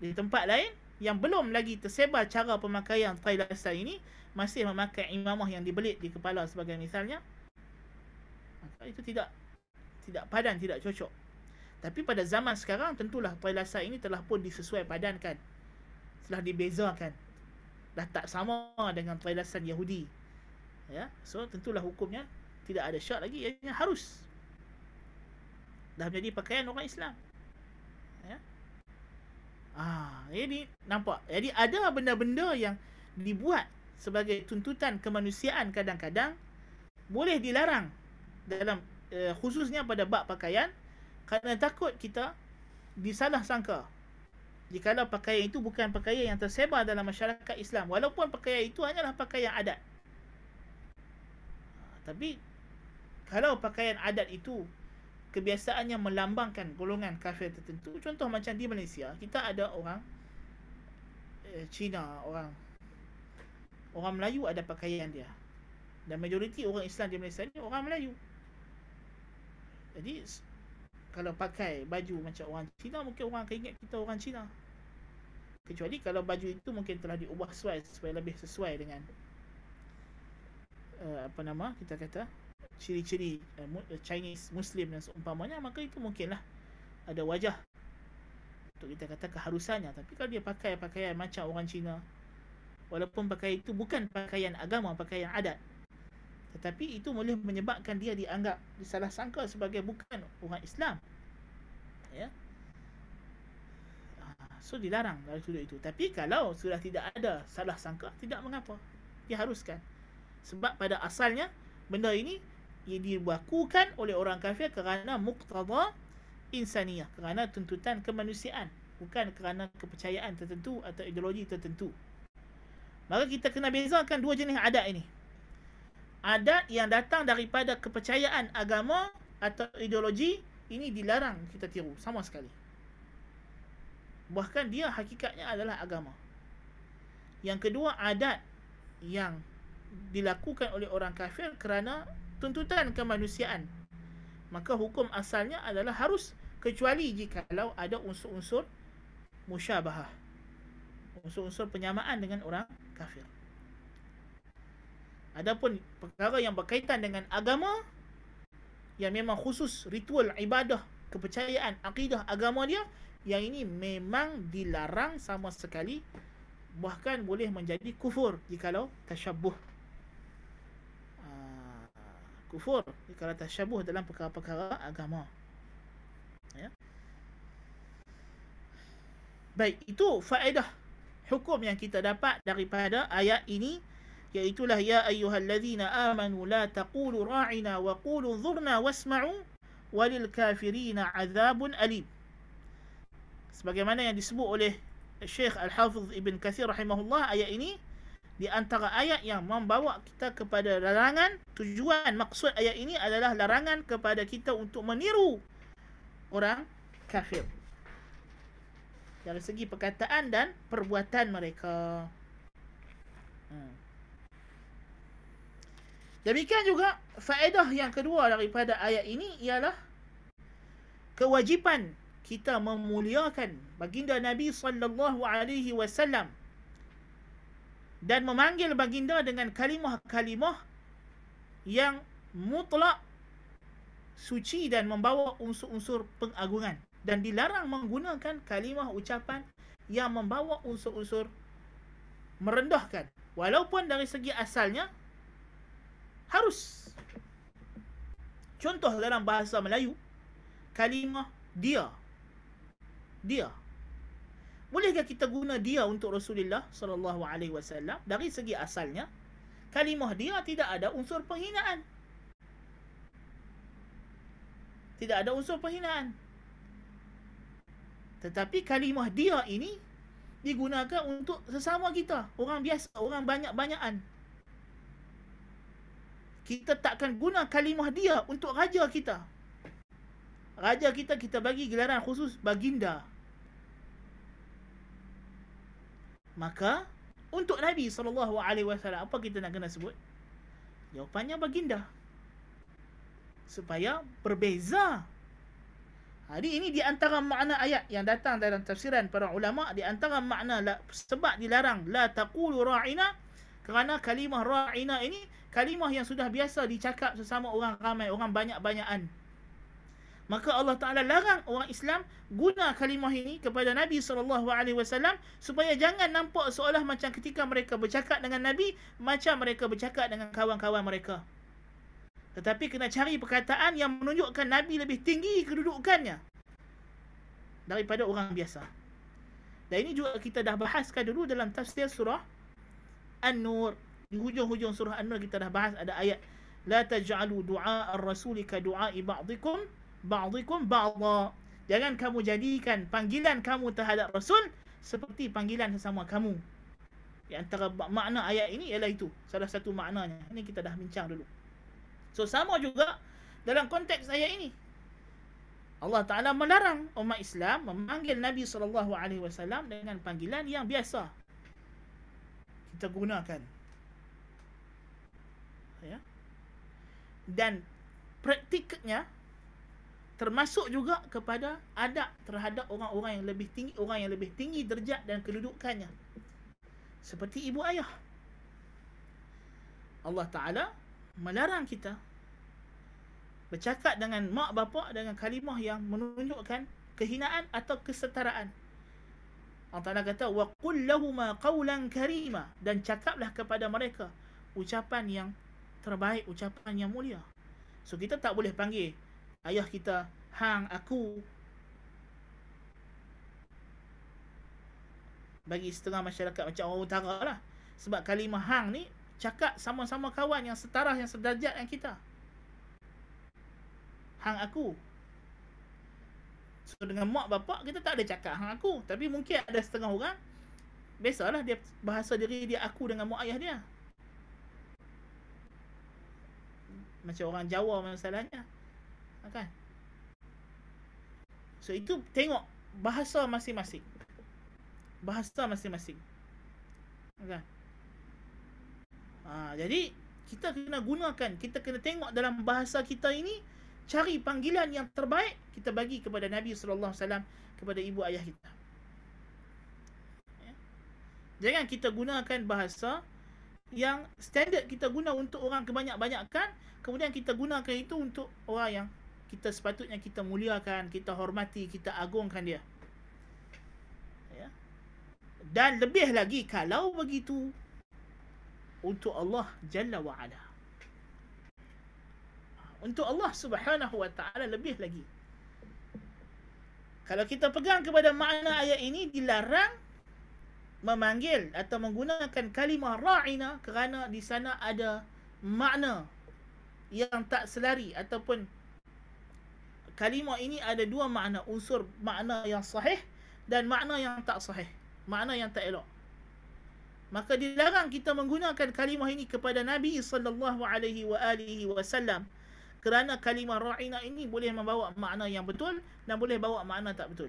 di tempat lain yang belum lagi tersebar cara pemakaian talisan ini masih memakai imamah yang dibelit di kepala sebagai misalnya maka itu tidak tidak padan tidak cocok tapi pada zaman sekarang tentulah Thalassa ini telah pun disesuai padankan. Telah dibezakan. Dah tak sama dengan Thalassa Yahudi. Ya, so tentulah hukumnya tidak ada syak lagi ianya harus. Dah menjadi pakaian orang Islam. Ya. Ah, ini nampak. Jadi ada benda-benda yang dibuat sebagai tuntutan kemanusiaan kadang-kadang boleh dilarang dalam eh, khususnya pada bab pakaian kerana takut kita disalah sangka jikalau pakaian itu bukan pakaian yang tersebar dalam masyarakat Islam walaupun pakaian itu hanyalah pakaian adat tapi kalau pakaian adat itu kebiasaannya melambangkan golongan kafir tertentu contoh macam di Malaysia kita ada orang eh, Cina orang orang Melayu ada pakaian dia dan majoriti orang Islam di Malaysia ni orang Melayu jadi kalau pakai baju macam orang Cina mungkin orang akan ingat kita orang Cina kecuali kalau baju itu mungkin telah diubah sesuai supaya lebih sesuai dengan uh, apa nama kita kata ciri-ciri uh, Chinese Muslim dan seumpamanya maka itu mungkinlah ada wajah untuk kita kata keharusannya tapi kalau dia pakai pakaian macam orang Cina walaupun pakaian itu bukan pakaian agama pakaian adat tetapi itu boleh menyebabkan dia dianggap salah sangka sebagai bukan orang Islam. Ya. Ah, so dilarang dari sudut itu. Tapi kalau sudah tidak ada salah sangka, tidak mengapa. haruskan. Sebab pada asalnya benda ini ia dibakukan oleh orang kafir kerana muktada insaniah, kerana tuntutan kemanusiaan, bukan kerana kepercayaan tertentu atau ideologi tertentu. Maka kita kena bezakan dua jenis adat ini adat yang datang daripada kepercayaan agama atau ideologi ini dilarang kita tiru sama sekali bahkan dia hakikatnya adalah agama yang kedua adat yang dilakukan oleh orang kafir kerana tuntutan kemanusiaan maka hukum asalnya adalah harus kecuali jikalau ada unsur-unsur musyabahah unsur-unsur penyamaan dengan orang kafir Adapun perkara yang berkaitan dengan agama yang memang khusus ritual ibadah kepercayaan akidah agama dia yang ini memang dilarang sama sekali bahkan boleh menjadi kufur jika jikalau tashabuh ah, kufur jika jikalau tashabuh dalam perkara-perkara agama ya baik itu faedah hukum yang kita dapat daripada ayat ini yaitulah ya ayyuhallazina amanu la taqulu ra'ina wa qulu dhurna wasma'u walil kafirina adzabun alim sebagaimana yang disebut oleh Syekh Al-Hafiz Ibn Kathir rahimahullah ayat ini di antara ayat yang membawa kita kepada larangan tujuan maksud ayat ini adalah larangan kepada kita untuk meniru orang kafir dari segi perkataan dan perbuatan mereka hmm. Demikian juga faedah yang kedua daripada ayat ini ialah kewajipan kita memuliakan baginda Nabi sallallahu alaihi wasallam dan memanggil baginda dengan kalimah-kalimah yang mutlak suci dan membawa unsur-unsur pengagungan dan dilarang menggunakan kalimah ucapan yang membawa unsur-unsur merendahkan walaupun dari segi asalnya harus contoh dalam bahasa Melayu kalimah dia dia bolehkah kita guna dia untuk Rasulullah sallallahu alaihi wasallam dari segi asalnya kalimah dia tidak ada unsur penghinaan tidak ada unsur penghinaan tetapi kalimah dia ini digunakan untuk sesama kita orang biasa orang banyak-banyakan kita takkan guna kalimah dia untuk raja kita. Raja kita kita bagi gelaran khusus baginda. Maka untuk Nabi sallallahu alaihi wasallam apa kita nak kena sebut? Jawapannya baginda. Supaya berbeza. Hari ini di antara makna ayat yang datang dalam tafsiran para ulama di antara makna sebab dilarang la taqulu ra'ina kerana kalimah ra'ina ini kalimah yang sudah biasa dicakap sesama orang ramai, orang banyak-banyakan. Maka Allah Taala larang orang Islam guna kalimah ini kepada Nabi SAW supaya jangan nampak seolah macam ketika mereka bercakap dengan Nabi macam mereka bercakap dengan kawan-kawan mereka. Tetapi kena cari perkataan yang menunjukkan Nabi lebih tinggi kedudukannya daripada orang biasa. Dan ini juga kita dah bahaskan dulu dalam tafsir surah An-Nur di hujung-hujung surah An-Nur kita dah bahas ada ayat la taj'alu du'a ar-rasulika du'a ba'dikum ba'dikum ba'd. Jangan kamu jadikan panggilan kamu terhadap rasul seperti panggilan sesama kamu. Di antara makna ayat ini ialah itu, salah satu maknanya. Ini kita dah bincang dulu. So sama juga dalam konteks ayat ini. Allah Taala melarang umat Islam memanggil Nabi sallallahu alaihi wasallam dengan panggilan yang biasa kita gunakan ya. Dan praktiknya termasuk juga kepada adab terhadap orang-orang yang lebih tinggi, orang yang lebih tinggi derajat dan kedudukannya. Seperti ibu ayah. Allah Taala melarang kita bercakap dengan mak bapak dengan kalimah yang menunjukkan kehinaan atau kesetaraan. Allah Ta'ala kata wa qul lahumu qawlan karima dan cakaplah kepada mereka ucapan yang terbaik ucapan yang mulia. So kita tak boleh panggil ayah kita hang aku bagi setengah masyarakat macam orang oh, utara lah. Sebab kalimah hang ni cakap sama-sama kawan yang setaraf yang sederajat yang kita. Hang aku. So dengan mak bapak kita tak ada cakap hang aku. Tapi mungkin ada setengah orang Biasalah dia bahasa diri dia aku dengan mak ayah dia. macam orang Jawa masalahnya ha, kan so itu tengok bahasa masing-masing bahasa masing-masing ha, kan ha, jadi kita kena gunakan kita kena tengok dalam bahasa kita ini cari panggilan yang terbaik kita bagi kepada Nabi sallallahu alaihi wasallam kepada ibu ayah kita. Ya? Jangan kita gunakan bahasa yang standard kita guna untuk orang kebanyak-banyakan kemudian kita gunakan itu untuk orang yang kita sepatutnya kita muliakan, kita hormati, kita agungkan dia. Ya. Dan lebih lagi kalau begitu untuk Allah Jalla wa Ala. Untuk Allah Subhanahu wa Taala lebih lagi. Kalau kita pegang kepada makna ayat ini dilarang memanggil atau menggunakan kalimah ra'ina kerana di sana ada makna yang tak selari ataupun kalimah ini ada dua makna unsur makna yang sahih dan makna yang tak sahih makna yang tak elok maka dilarang kita menggunakan kalimah ini kepada Nabi sallallahu alaihi wa alihi wasallam kerana kalimah ra'ina ini boleh membawa makna yang betul dan boleh bawa makna tak betul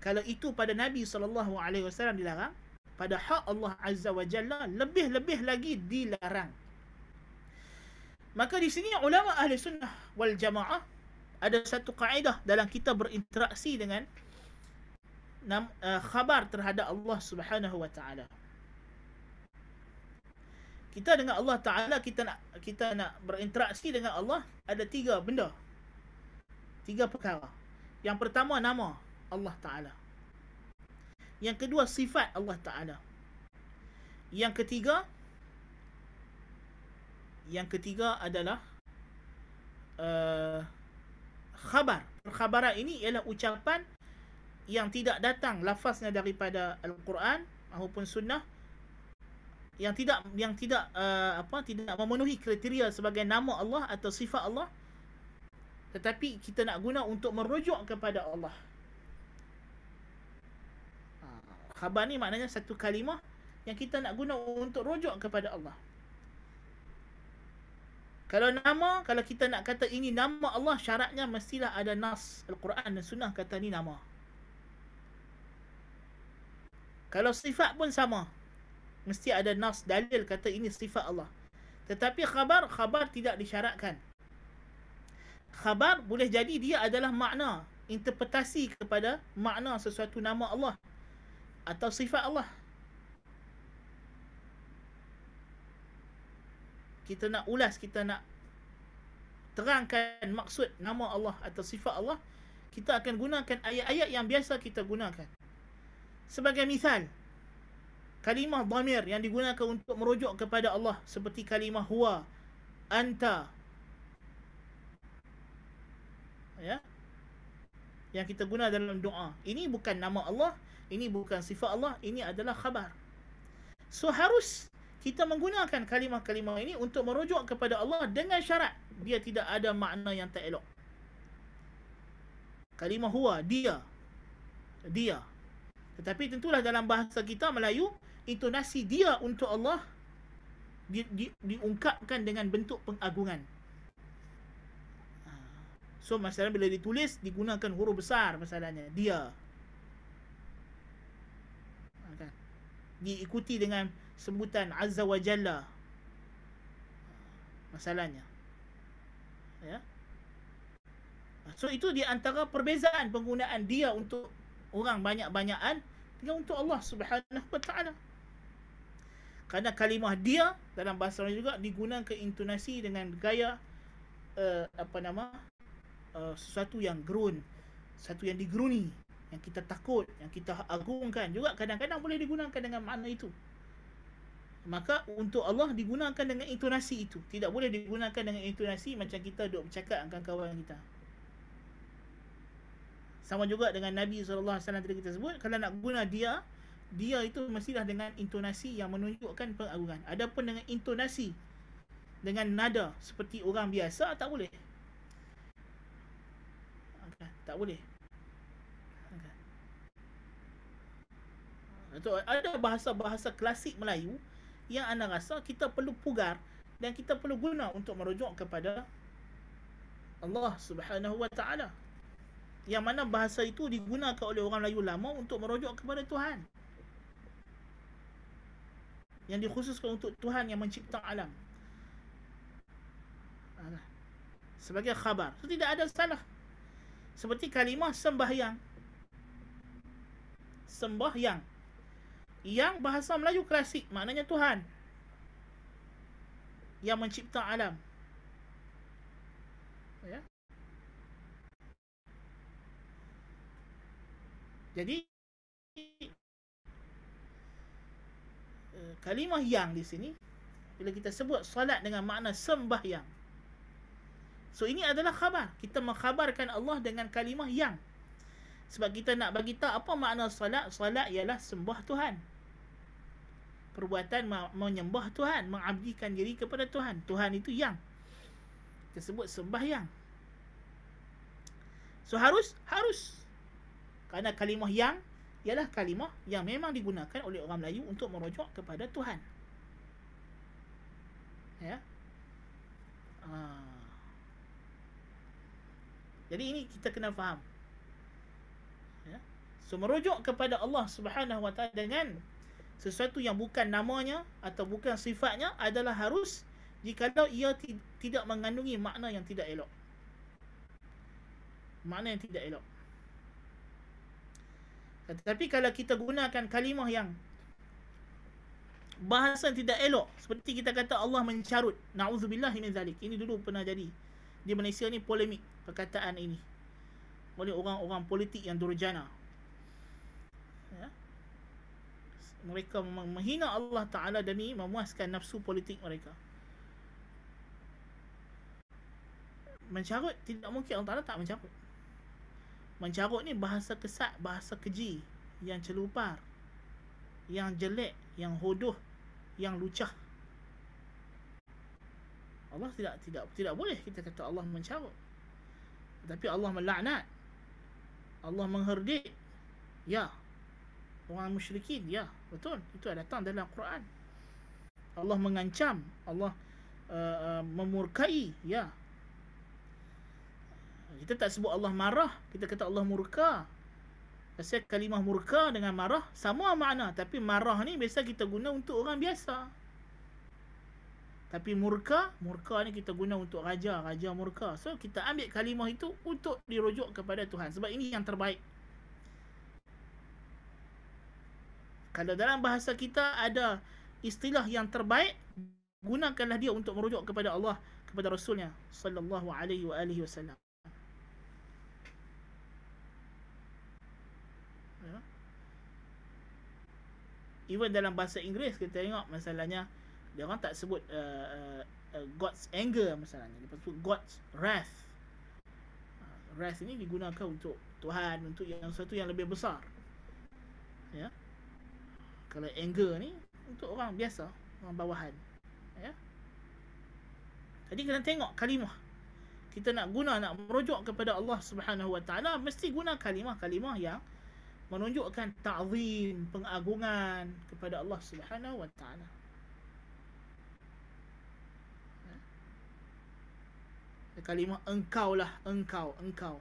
kalau itu pada Nabi SAW dilarang, pada hak Allah Azza wa Jalla lebih-lebih lagi dilarang. Maka di sini ulama ahli sunnah wal jamaah ada satu kaedah dalam kita berinteraksi dengan eh, khabar terhadap Allah Subhanahu wa taala. Kita dengan Allah Taala kita nak kita nak berinteraksi dengan Allah ada tiga benda. Tiga perkara. Yang pertama nama. Allah Ta'ala. Yang kedua, sifat Allah Ta'ala. Yang ketiga, yang ketiga adalah uh, khabar. Perkhabaran ini ialah ucapan yang tidak datang lafaznya daripada Al-Quran maupun Sunnah yang tidak yang tidak uh, apa tidak memenuhi kriteria sebagai nama Allah atau sifat Allah tetapi kita nak guna untuk merujuk kepada Allah Khabar ni maknanya satu kalimah yang kita nak guna untuk rujuk kepada Allah. Kalau nama, kalau kita nak kata ini nama Allah, syaratnya mestilah ada nas Al-Quran dan sunnah kata ni nama. Kalau sifat pun sama. Mesti ada nas dalil kata ini sifat Allah. Tetapi khabar, khabar tidak disyaratkan. Khabar boleh jadi dia adalah makna. Interpretasi kepada makna sesuatu nama Allah atau sifat Allah. Kita nak ulas, kita nak terangkan maksud nama Allah atau sifat Allah, kita akan gunakan ayat-ayat yang biasa kita gunakan. Sebagai misal, kalimah dhamir yang digunakan untuk merujuk kepada Allah seperti kalimah huwa, anta. Ya. Yang kita guna dalam doa. Ini bukan nama Allah, ini bukan sifat Allah, ini adalah khabar. So harus kita menggunakan kalimah-kalimah ini untuk merujuk kepada Allah dengan syarat dia tidak ada makna yang tak elok. Kalimah huwa, dia. Dia. Tetapi tentulah dalam bahasa kita Melayu, intonasi dia untuk Allah di, di, diungkapkan dengan bentuk pengagungan. Ha. So masalah bila ditulis digunakan huruf besar masalahnya dia. diikuti dengan sebutan azza wa jalla masalahnya ya so itu di antara perbezaan penggunaan dia untuk orang banyak-banyakan dengan untuk Allah Subhanahu wa taala kerana kalimah dia dalam bahasa Arab juga digunakan intonasi dengan gaya uh, apa nama uh, sesuatu yang grown satu yang digruni yang kita takut, yang kita agungkan juga kadang-kadang boleh digunakan dengan makna itu. Maka untuk Allah digunakan dengan intonasi itu. Tidak boleh digunakan dengan intonasi macam kita duduk bercakap dengan kawan kita. Sama juga dengan Nabi SAW tadi kita sebut, kalau nak guna dia, dia itu mestilah dengan intonasi yang menunjukkan pengagungan. Adapun dengan intonasi, dengan nada seperti orang biasa, tak boleh. Tak boleh. Betul. Ada bahasa-bahasa klasik Melayu yang anda rasa kita perlu pugar dan kita perlu guna untuk merujuk kepada Allah Subhanahu Wa Taala. Yang mana bahasa itu digunakan oleh orang Melayu lama untuk merujuk kepada Tuhan. Yang dikhususkan untuk Tuhan yang mencipta alam. Sebagai khabar. Itu tidak ada salah. Seperti kalimah sembahyang. Sembahyang yang bahasa Melayu klasik maknanya Tuhan yang mencipta alam. Ya. Jadi eh, kalimah yang di sini bila kita sebut solat dengan makna sembah yang, So ini adalah khabar. Kita mengkhabarkan Allah dengan kalimah yang. Sebab kita nak bagi tahu apa makna solat, solat ialah sembah Tuhan perbuatan menyembah Tuhan, mengabdikan diri kepada Tuhan. Tuhan itu yang tersebut sembahyang. So harus harus kerana kalimah yang ialah kalimah yang memang digunakan oleh orang Melayu untuk merujuk kepada Tuhan. Ya. Ha. Jadi ini kita kena faham. Ya. So merujuk kepada Allah Subhanahu Wa dengan sesuatu yang bukan namanya atau bukan sifatnya adalah harus jika ia t- tidak mengandungi makna yang tidak elok. Makna yang tidak elok. Tetapi kalau kita gunakan kalimah yang bahasa yang tidak elok seperti kita kata Allah mencarut naudzubillah min zalik ini dulu pernah jadi di Malaysia ni polemik perkataan ini oleh orang-orang politik yang durjana ya mereka menghina Allah Ta'ala demi memuaskan nafsu politik mereka mencarut tidak mungkin Allah Ta'ala tak mencarut mencarut ni bahasa kesat bahasa keji yang celupar yang jelek yang hodoh yang lucah Allah tidak tidak tidak boleh kita kata Allah mencarut tapi Allah melaknat Allah mengherdik ya orang musyrikin ya betul itu ada datang dalam Quran Allah mengancam Allah uh, uh, memurkai ya kita tak sebut Allah marah kita kata Allah murka Biasanya kalimah murka dengan marah sama makna tapi marah ni biasa kita guna untuk orang biasa tapi murka murka ni kita guna untuk raja raja murka so kita ambil kalimah itu untuk dirujuk kepada Tuhan sebab ini yang terbaik Kalau dalam bahasa kita ada istilah yang terbaik, gunakanlah dia untuk merujuk kepada Allah, kepada Rasulnya sallallahu alaihi wa alihi wasallam. Ya. Even dalam bahasa Inggeris kita tengok masalahnya dia orang tak sebut uh, uh, uh, God's anger masalahnya dia sebut God's wrath. Uh, wrath ini digunakan untuk Tuhan untuk yang satu yang lebih besar. Ya. Yeah? kalau anger ni untuk orang biasa orang bawahan ya jadi kena tengok kalimah kita nak guna nak merujuk kepada Allah Subhanahu Wa Taala mesti guna kalimah-kalimah yang menunjukkan ta'zim, pengagungan kepada Allah Subhanahu Wa Taala. Ya. Kalimah engkau lah, engkau, engkau.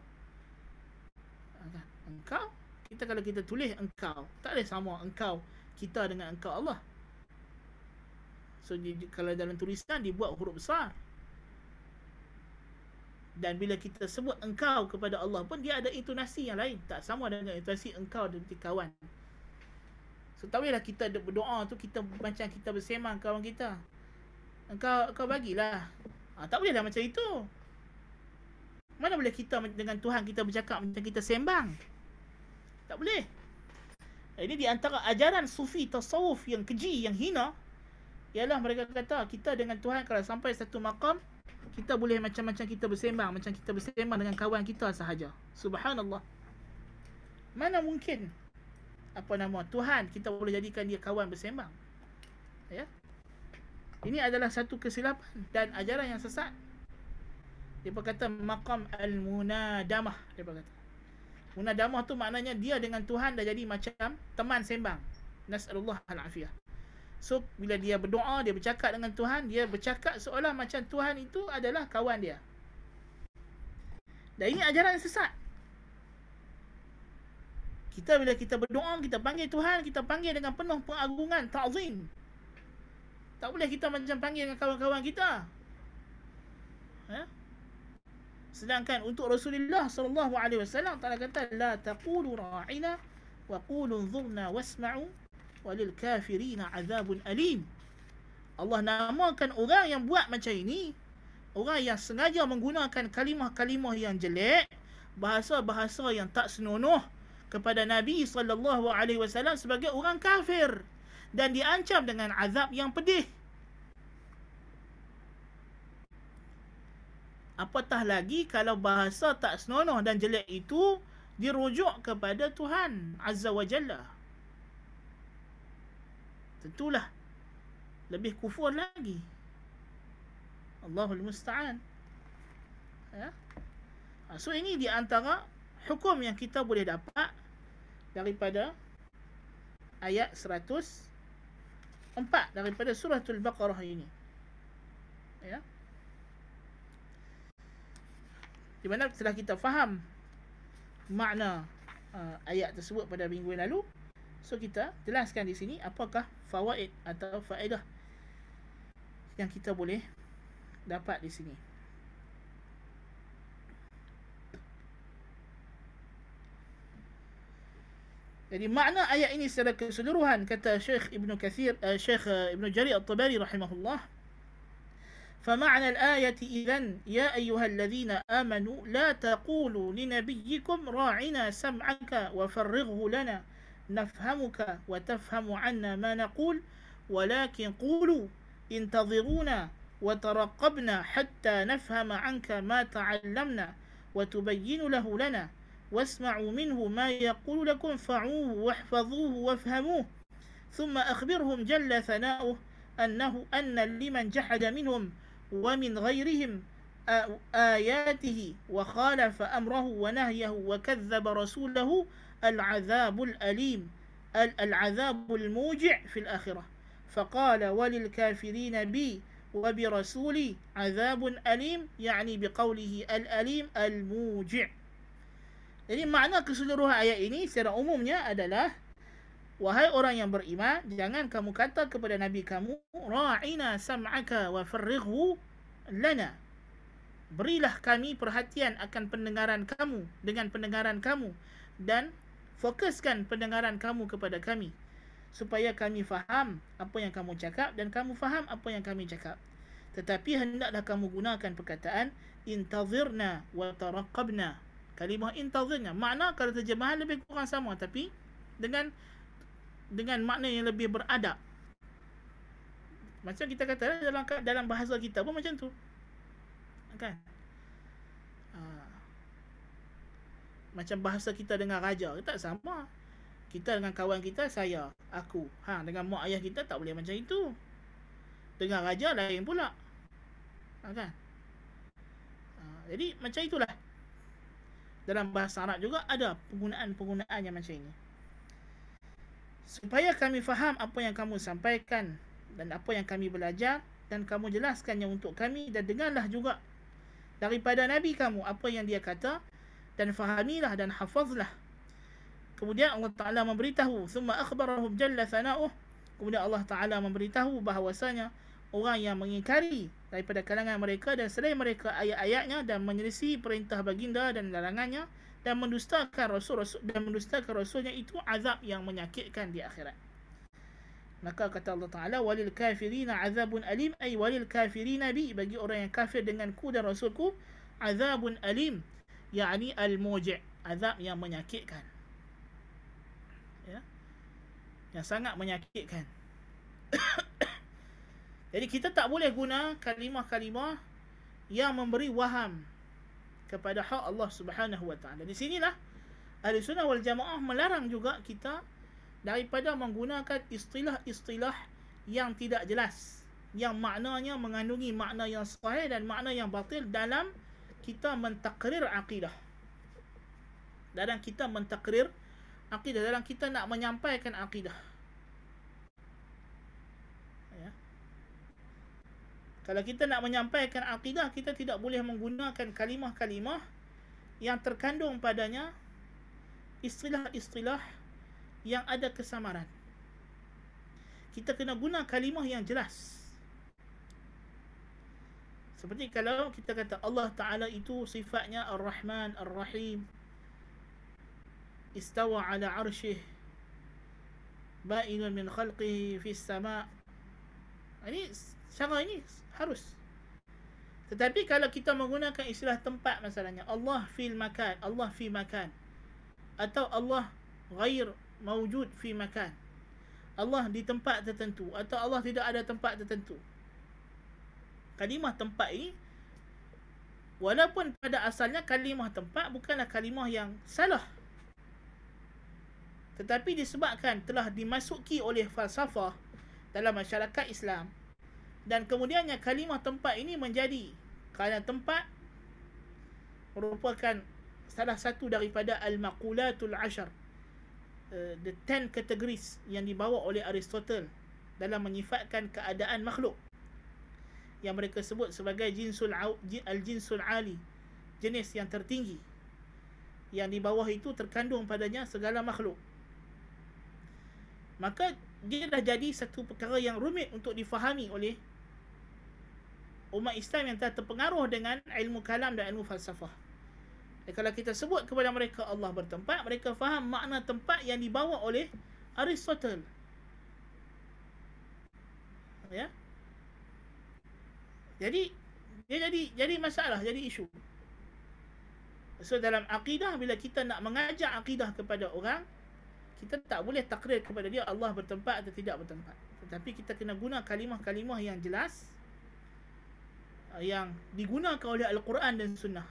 Engkau, kita kalau kita tulis engkau, tak ada sama engkau kita dengan engkau Allah. So kalau dalam tulisan dibuat huruf besar. Dan bila kita sebut engkau kepada Allah pun dia ada intonasi yang lain, tak sama dengan intonasi engkau dan kawan. So tahulah kita berdoa tu kita macam kita bersemang kawan kita. Engkau kau bagilah. Ah ha, tak bolehlah macam itu. Mana boleh kita dengan Tuhan kita bercakap macam kita sembang? Tak boleh. Eh, ini di antara ajaran sufi tasawuf yang keji, yang hina Ialah mereka kata kita dengan Tuhan kalau sampai satu makam Kita boleh macam-macam kita bersembang Macam kita bersembang dengan kawan kita sahaja Subhanallah Mana mungkin Apa nama Tuhan kita boleh jadikan dia kawan bersembang Ya ini adalah satu kesilapan dan ajaran yang sesat. Dia berkata makam al-munadamah, dia berkata. Munah tu maknanya dia dengan Tuhan dah jadi macam teman sembang. Nas'alullah al-afiyah. So, bila dia berdoa, dia bercakap dengan Tuhan, dia bercakap seolah macam Tuhan itu adalah kawan dia. Dan ini ajaran sesat. Kita bila kita berdoa, kita panggil Tuhan, kita panggil dengan penuh pengagungan, ta'zim. Tak boleh kita macam panggil dengan kawan-kawan kita. Ya? Sedangkan untuk Rasulullah sallallahu alaihi wasallam Taala kata la taqulu ra'ina wa qulu dhurna wasma'u wa lil kafirin 'adzabun alim. Allah namakan orang yang buat macam ini orang yang sengaja menggunakan kalimah-kalimah yang jelek, bahasa-bahasa yang tak senonoh kepada Nabi sallallahu alaihi wasallam sebagai orang kafir dan diancam dengan azab yang pedih. Apatah lagi kalau bahasa tak senonoh dan jelek itu dirujuk kepada Tuhan Azza wa Jalla. Tentulah lebih kufur lagi. Allahul Musta'an. Ya? Ha, so ini di antara hukum yang kita boleh dapat daripada ayat seratus empat daripada surah Al-Baqarah ini. Ya. Di mana setelah kita faham makna uh, ayat tersebut pada minggu yang lalu, so kita jelaskan di sini apakah fawaid atau faedah yang kita boleh dapat di sini. Jadi makna ayat ini secara keseluruhan kata Syekh Ibn Katsir, uh, Syekh uh, Ibn Jarir At-Tabari rahimahullah فمعنى الآية إذن يا أيها الذين آمنوا لا تقولوا لنبيكم راعنا سمعك وفرغه لنا نفهمك وتفهم عنا ما نقول ولكن قولوا انتظرونا وترقبنا حتى نفهم عنك ما تعلمنا وتبين له لنا واسمعوا منه ما يقول لكم فعوه واحفظوه وافهموه ثم أخبرهم جل ثناؤه أنه أن لمن جحد منهم ومن غيرهم آياته وخالف أمره ونهيه وكذب رسوله العذاب الأليم العذاب الموجع في الآخرة فقال وللكافرين بي وبرسولي عذاب أليم يعني بقوله الأليم الموجع Jadi makna keseluruhan ayat ini secara umumnya adalah Wahai orang yang beriman, jangan kamu kata kepada Nabi kamu, Ra'ina sam'aka wa farrighu lana. Berilah kami perhatian akan pendengaran kamu dengan pendengaran kamu dan fokuskan pendengaran kamu kepada kami supaya kami faham apa yang kamu cakap dan kamu faham apa yang kami cakap. Tetapi hendaklah kamu gunakan perkataan intazirna wa taraqabna. Kalimah intazirna makna kalau terjemahan lebih kurang sama tapi dengan dengan makna yang lebih beradab. Macam kita kata dalam dalam bahasa kita pun macam tu. Kan? Ha. Macam bahasa kita dengan raja tak sama. Kita dengan kawan kita saya, aku. Ha dengan mak ayah kita tak boleh macam itu. Dengan raja lain pula. Ha, kan? Ha. jadi macam itulah. Dalam bahasa Arab juga ada penggunaan-penggunaan yang macam ini supaya kami faham apa yang kamu sampaikan dan apa yang kami belajar dan kamu jelaskannya untuk kami dan dengarlah juga daripada Nabi kamu apa yang dia kata dan fahamilah dan hafazlah. Kemudian Allah Ta'ala memberitahu, ثُمَّ أَخْبَرَهُمْ Jalla ثَنَاؤُهُ Kemudian Allah Ta'ala memberitahu bahawasanya orang yang mengingkari daripada kalangan mereka dan selain mereka ayat-ayatnya dan menyelisih perintah baginda dan larangannya, dan mendustakan rasul, rasul dan mendustakan rasulnya itu azab yang menyakitkan di akhirat. Maka kata Allah Taala walil kafirina azabun alim ay walil kafirina bi bagi orang yang kafir dengan ku dan rasulku azabun alim yakni al muji' azab yang menyakitkan. Ya. Yang sangat menyakitkan. Jadi kita tak boleh guna kalimah-kalimah yang memberi waham kepada hak Allah Subhanahu Wa Taala. Di sinilah Ahli Sunnah wal Jamaah melarang juga kita daripada menggunakan istilah-istilah yang tidak jelas yang maknanya mengandungi makna yang sahih dan makna yang batil dalam kita mentakrir akidah dalam kita mentakrir akidah dalam kita nak menyampaikan akidah kalau kita nak menyampaikan akidah kita tidak boleh menggunakan kalimah-kalimah yang terkandung padanya istilah-istilah yang ada kesamaran kita kena guna kalimah yang jelas seperti kalau kita kata Allah Ta'ala itu sifatnya Ar-Rahman, Ar-Rahim Istawa ala arshih Ba'inun min khalqihi Fis sama' Ini Secara ini harus. Tetapi kalau kita menggunakan istilah tempat masalahnya, Allah fi makan, Allah fi makan. Atau Allah ghair mawujud fi makan. Allah di tempat tertentu atau Allah tidak ada tempat tertentu. Kalimah tempat ini walaupun pada asalnya kalimah tempat bukanlah kalimah yang salah. Tetapi disebabkan telah dimasuki oleh falsafah dalam masyarakat Islam, dan kemudiannya kalimah tempat ini menjadi kerana tempat merupakan salah satu daripada al-maqulatul ashar eh, the ten categories yang dibawa oleh Aristotle dalam menyifatkan keadaan makhluk yang mereka sebut sebagai jinsul al-jinsul ali jenis yang tertinggi yang di bawah itu terkandung padanya segala makhluk maka dia dah jadi satu perkara yang rumit untuk difahami oleh umat Islam yang telah terpengaruh dengan ilmu kalam dan ilmu falsafah. Dan kalau kita sebut kepada mereka Allah bertempat, mereka faham makna tempat yang dibawa oleh Aristotle. Ya. Jadi dia jadi jadi masalah, jadi isu. So dalam akidah bila kita nak mengajak akidah kepada orang, kita tak boleh takrir kepada dia Allah bertempat atau tidak bertempat. Tetapi kita kena guna kalimah-kalimah yang jelas. Ah, yang digunakan oleh Al-Quran dan Sunnah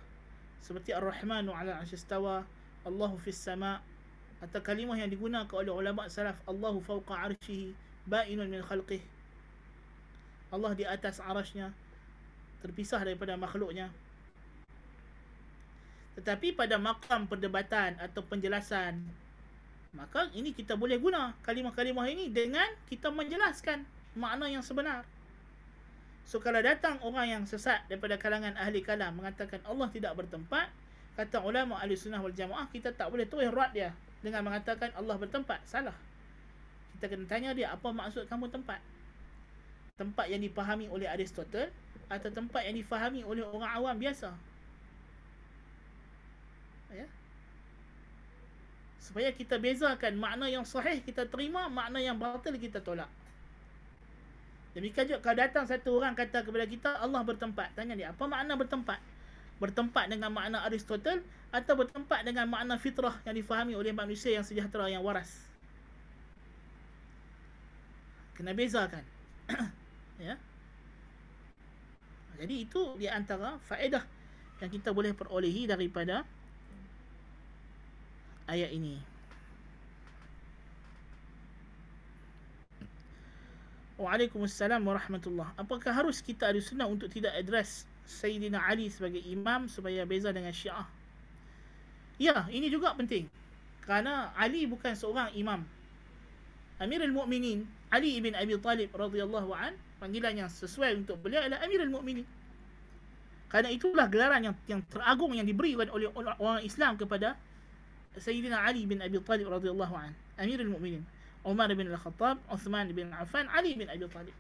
seperti Ar-Rahmanu ala Ashistawa Allahu fis sama atau kalimah yang digunakan oleh ulama salaf Allahu fauqa arshihi bainun min khalqih Allah di atas arashnya terpisah daripada makhluknya tetapi pada makam perdebatan atau penjelasan maka ini kita boleh guna kalimah-kalimah ini dengan kita menjelaskan makna yang sebenar So kalau datang orang yang sesat daripada kalangan ahli kalam mengatakan Allah tidak bertempat, kata ulama ahli sunnah wal jamaah, kita tak boleh terus rat dia dengan mengatakan Allah bertempat. Salah. Kita kena tanya dia, apa maksud kamu tempat? Tempat yang dipahami oleh Aristotle atau tempat yang dipahami oleh orang awam biasa? Ya? Supaya kita bezakan makna yang sahih kita terima, makna yang batil kita tolak. Demikian juga kalau datang satu orang kata kepada kita Allah bertempat. Tanya dia, apa makna bertempat? Bertempat dengan makna Aristotle atau bertempat dengan makna fitrah yang difahami oleh manusia yang sejahtera, yang waras? Kena bezakan. ya. Jadi itu di antara faedah yang kita boleh perolehi daripada ayat ini. Waalaikumsalam warahmatullahi Apakah harus kita ada sunnah untuk tidak address Sayyidina Ali sebagai imam supaya beza dengan syiah? Ya, ini juga penting. Kerana Ali bukan seorang imam. Amirul Mukminin Ali ibn Abi Talib radhiyallahu an panggilan yang sesuai untuk beliau adalah Amirul Mukminin. Kerana itulah gelaran yang yang teragung yang diberikan oleh orang Islam kepada Sayyidina Ali bin Abi Talib radhiyallahu an Amirul Mukminin. Umar bin Al-Khattab, Uthman bin Affan, Ali bin Abi Talib.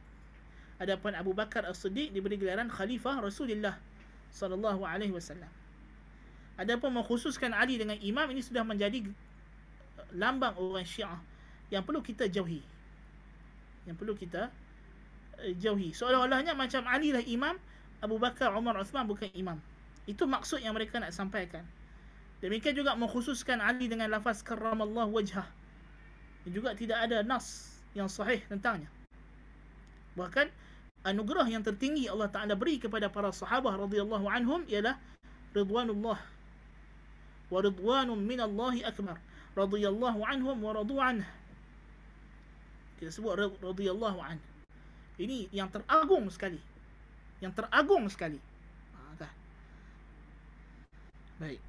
Adapun Abu Bakar As-Siddiq diberi gelaran Khalifah Rasulullah sallallahu alaihi wasallam. Adapun mengkhususkan Ali dengan imam ini sudah menjadi lambang orang Syiah yang perlu kita jauhi. Yang perlu kita eh, jauhi. Seolah-olahnya macam Ali lah imam, Abu Bakar, Umar, Uthman bukan imam. Itu maksud yang mereka nak sampaikan. Demikian juga mengkhususkan Ali dengan lafaz karramallahu wajhah dan juga tidak ada nas yang sahih tentangnya. Bahkan anugerah yang tertinggi Allah Taala beri kepada para sahabat radhiyallahu anhum ialah ridwanullah wa ridwanun min Allah akbar radhiyallahu anhum wa radu anhu. Kita sebut radhiyallahu anhu. Ini yang teragung sekali. Yang teragung sekali. Ha, Baik.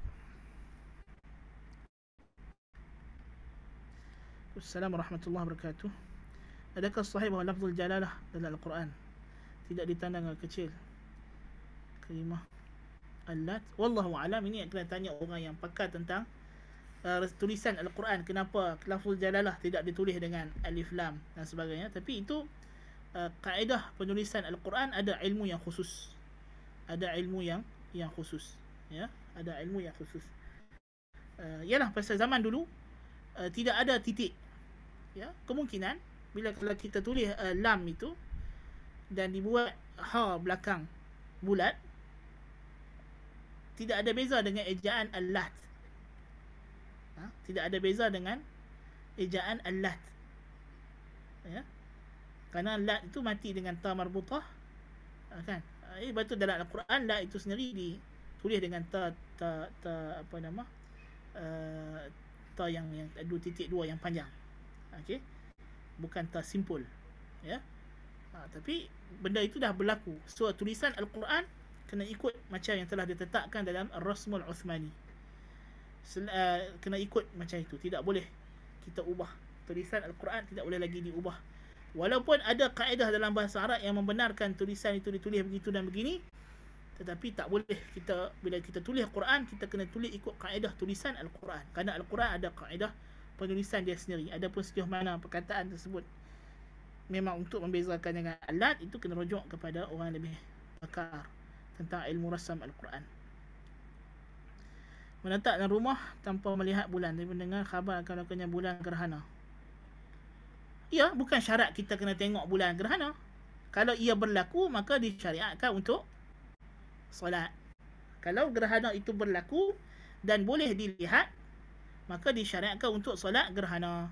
Assalamualaikum warahmatullahi wabarakatuh. Adakah sahih bahawa lafzul jalalah dalam Al-Quran tidak ditanda kecil? Kalimah Allah Wallahu alam ini kena tanya orang yang pakar tentang uh, tulisan Al-Quran kenapa lafzul jalalah tidak ditulis dengan alif lam dan sebagainya. Tapi itu uh, kaedah penulisan Al-Quran ada ilmu yang khusus. Ada ilmu yang yang khusus. Ya, ada ilmu yang khusus. Uh, yalah pasal zaman dulu Uh, tidak ada titik ya kemungkinan bila kalau kita tulis uh, lam itu dan dibuat ha belakang bulat tidak ada beza dengan ejaan allat ha? tidak ada beza dengan ejaan allat ya kerana lat itu mati dengan ta marbutah ha, kan eh betul dalam al-Quran lat itu sendiri tulis dengan ta ta ta apa nama uh, ta yang yang dua titik dua yang panjang Okay, bukan tak simple ya ha, tapi benda itu dah berlaku so tulisan al-Quran kena ikut macam yang telah ditetapkan dalam Rasmul Uthmani Sel, uh, kena ikut macam itu tidak boleh kita ubah tulisan al-Quran tidak boleh lagi diubah walaupun ada kaedah dalam bahasa Arab yang membenarkan tulisan itu ditulis begitu dan begini tetapi tak boleh kita bila kita tulis al Quran kita kena tulis ikut kaedah tulisan al-Quran kerana al-Quran ada kaedah penulisan dia sendiri adapun sejauh mana perkataan tersebut memang untuk membezakan dengan alat itu kena rujuk kepada orang lebih bakar tentang ilmu rasam al-Quran menetap dalam rumah tanpa melihat bulan dan mendengar khabar kalau kena bulan gerhana ya bukan syarat kita kena tengok bulan gerhana kalau ia berlaku maka disyariatkan untuk solat kalau gerhana itu berlaku dan boleh dilihat maka disyariatkan untuk solat gerhana.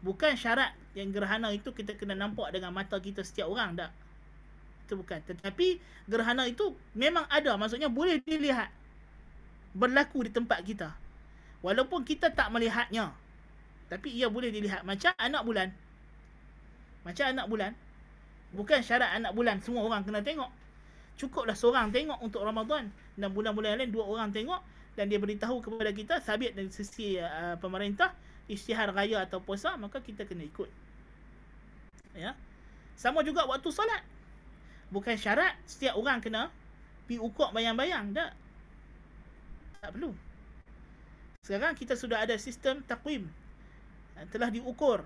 Bukan syarat yang gerhana itu kita kena nampak dengan mata kita setiap orang, tak? Itu bukan. Tetapi gerhana itu memang ada, maksudnya boleh dilihat. Berlaku di tempat kita. Walaupun kita tak melihatnya. Tapi ia boleh dilihat. Macam anak bulan. Macam anak bulan. Bukan syarat anak bulan semua orang kena tengok. Cukuplah seorang tengok untuk Ramadan. Dan bulan-bulan lain dua orang tengok dan dia beritahu kepada kita sabit dari sisi uh, pemerintah isytihar raya atau puasa maka kita kena ikut ya sama juga waktu solat bukan syarat setiap orang kena pi ukur bayang-bayang tak tak perlu sekarang kita sudah ada sistem takwim telah diukur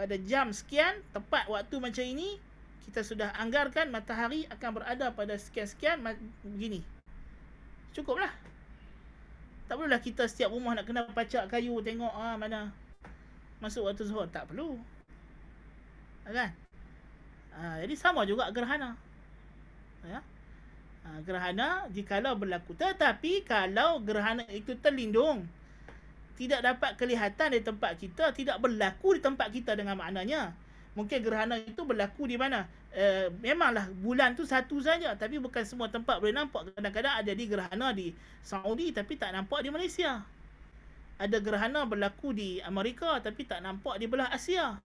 pada jam sekian tepat waktu macam ini kita sudah anggarkan matahari akan berada pada sekian-sekian begini cukuplah tak perlulah kita setiap rumah nak kena pacak kayu tengok ah mana masuk waktu zuhur. Tak perlu. Ah, kan? Ha, jadi sama juga gerhana. Ya? Ha, gerhana jikalau berlaku. Tetapi kalau gerhana itu terlindung. Tidak dapat kelihatan di tempat kita. Tidak berlaku di tempat kita dengan maknanya mungkin gerhana itu berlaku di mana? Uh, memanglah bulan tu satu saja tapi bukan semua tempat boleh nampak. Kadang-kadang ada di gerhana di Saudi tapi tak nampak di Malaysia. Ada gerhana berlaku di Amerika tapi tak nampak di belah Asia.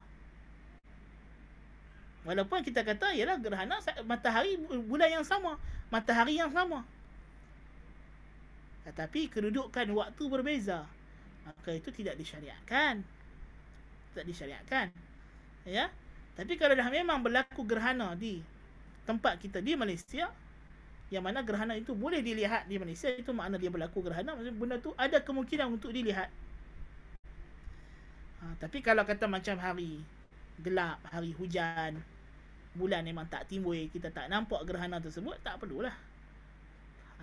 Walaupun kita kata ialah gerhana matahari bulan yang sama, matahari yang sama. Tetapi kedudukan waktu berbeza. Maka itu tidak disyariatkan. Tidak disyariatkan. Ya, tapi kalau dah memang berlaku gerhana di tempat kita di Malaysia, yang mana gerhana itu boleh dilihat di Malaysia, itu makna dia berlaku gerhana, maksudnya benda tu ada kemungkinan untuk dilihat. Ha, tapi kalau kata macam hari gelap, hari hujan, bulan memang tak timbul, kita tak nampak gerhana tersebut, tak perlulah.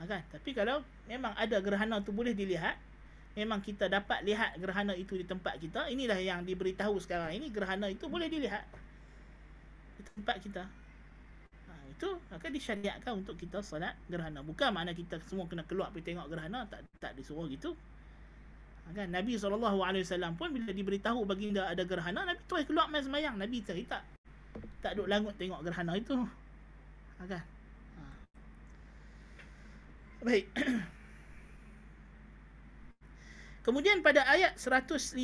Ha, kan? Tapi kalau memang ada gerhana tu boleh dilihat, memang kita dapat lihat gerhana itu di tempat kita, inilah yang diberitahu sekarang ini, gerhana itu boleh dilihat ke tempat kita. Ha, itu akan disyariatkan untuk kita solat gerhana. Bukan mana kita semua kena keluar pergi tengok gerhana. Tak tak disuruh gitu. Ha, kan? Nabi SAW pun bila diberitahu baginda ada gerhana, Nabi tuai keluar main semayang. Nabi cerita tak. Tak duduk langut tengok gerhana itu. Ha, kan? ha. Baik. Kemudian pada ayat 105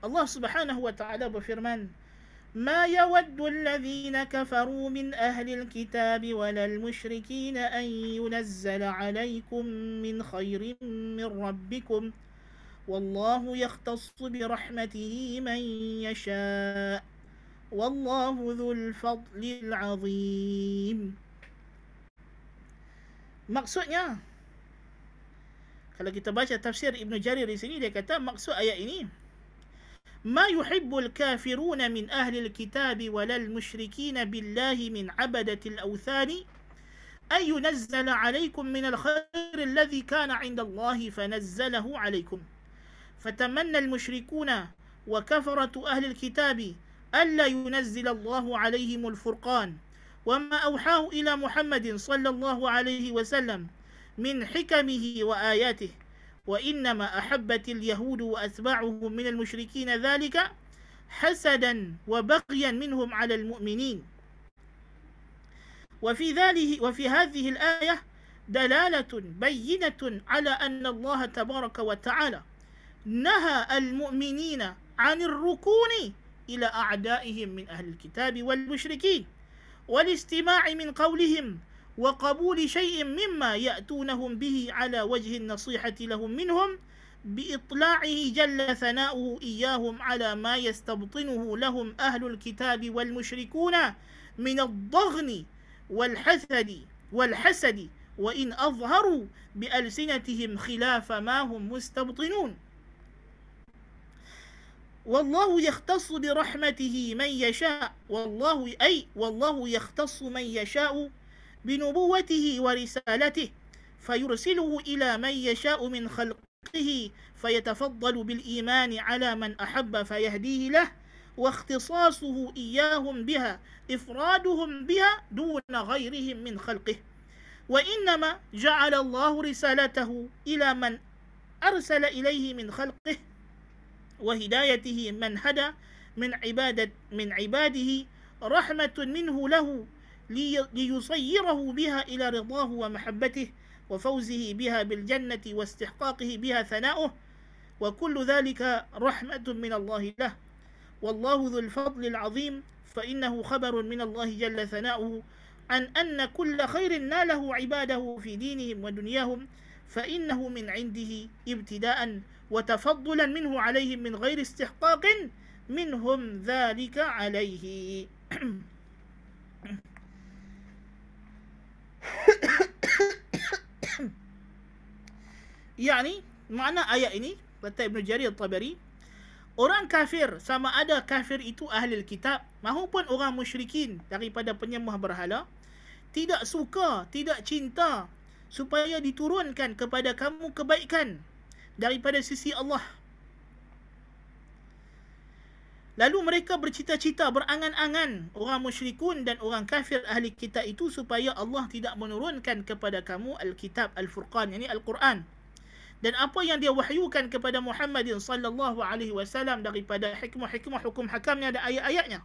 Allah Subhanahu wa taala berfirman ما يود الذين كفروا من أهل الكتاب ولا المشركين أن ينزل عليكم من خير من ربكم والله يختص برحمته من يشاء والله ذو الفضل العظيم Maksudnya kalau kita baca tafsir Ibn Jarir di sini dia kata maksud ayat ini ما يحب الكافرون من أهل الكتاب ولا المشركين بالله من عبدة الأوثان أن ينزل عليكم من الخير الذي كان عند الله فنزله عليكم فتمنى المشركون وكفرة أهل الكتاب ألا ينزل الله عليهم الفرقان وما أوحاه إلى محمد صلى الله عليه وسلم من حكمه وآياته وإنما أحبت اليهود وأتباعهم من المشركين ذلك حسدا وبغيا منهم على المؤمنين وفي ذلك وفي هذه الآية دلالة بينة على أن الله تبارك وتعالى نهى المؤمنين عن الركون إلى أعدائهم من أهل الكتاب والمشركين والاستماع من قولهم وقبول شيء مما يأتونهم به على وجه النصيحة لهم منهم بإطلاعه جل ثناؤه إياهم على ما يستبطنه لهم أهل الكتاب والمشركون من الضغن والحسد والحسد وإن أظهروا بألسنتهم خلاف ما هم مستبطنون والله يختص برحمته من يشاء والله أي والله يختص من يشاء بنبوته ورسالته فيرسله إلى من يشاء من خلقه فيتفضل بالإيمان على من أحب فيهديه له واختصاصه إياهم بها إفرادهم بها دون غيرهم من خلقه وإنما جعل الله رسالته إلى من أرسل إليه من خلقه وهدايته من هدى من عبادة من عباده رحمة منه له ليصيره بها إلى رضاه ومحبته وفوزه بها بالجنة واستحقاقه بها ثناؤه وكل ذلك رحمة من الله له والله ذو الفضل العظيم فإنه خبر من الله جل ثناؤه عن أن كل خير ناله عباده في دينهم ودنياهم فإنه من عنده ابتداء وتفضلا منه عليهم من غير استحقاق منهم ذلك عليه Ia ya, ni, makna ayat ini, kata Ibn Jarir Tabari, orang kafir, sama ada kafir itu ahli kitab, mahupun orang musyrikin daripada penyembah berhala, tidak suka, tidak cinta, supaya diturunkan kepada kamu kebaikan daripada sisi Allah Lalu mereka bercita-cita berangan-angan orang musyrikun dan orang kafir ahli kitab itu supaya Allah tidak menurunkan kepada kamu al-kitab al-furqan yakni al-Quran. Dan apa yang dia wahyukan kepada Muhammad sallallahu alaihi wasallam daripada hikmah-hikmah hukum-hakamnya dan ayat-ayatnya.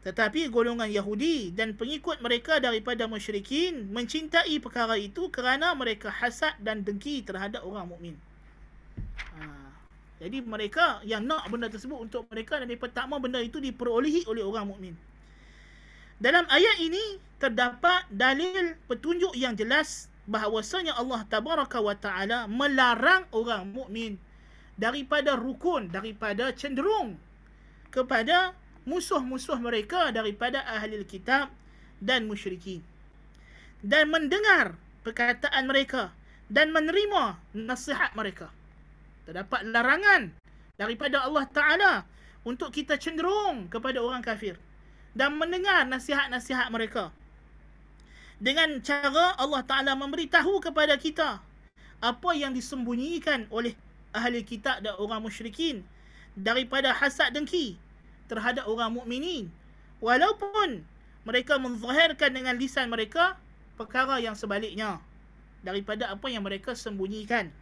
Tetapi golongan Yahudi dan pengikut mereka daripada musyrikin mencintai perkara itu kerana mereka hasad dan dengki terhadap orang mukmin. Ha. Jadi mereka yang nak benda tersebut untuk mereka dan tak pertama benda itu diperolehi oleh orang mukmin. Dalam ayat ini terdapat dalil petunjuk yang jelas bahawasanya Allah Tabaraka wa Taala melarang orang mukmin daripada rukun daripada cenderung kepada musuh-musuh mereka daripada ahli kitab dan musyrikin dan mendengar perkataan mereka dan menerima nasihat mereka terdapat larangan daripada Allah Ta'ala untuk kita cenderung kepada orang kafir dan mendengar nasihat-nasihat mereka dengan cara Allah Ta'ala memberitahu kepada kita apa yang disembunyikan oleh ahli kitab dan orang musyrikin daripada hasad dengki terhadap orang mukminin walaupun mereka menzahirkan dengan lisan mereka perkara yang sebaliknya daripada apa yang mereka sembunyikan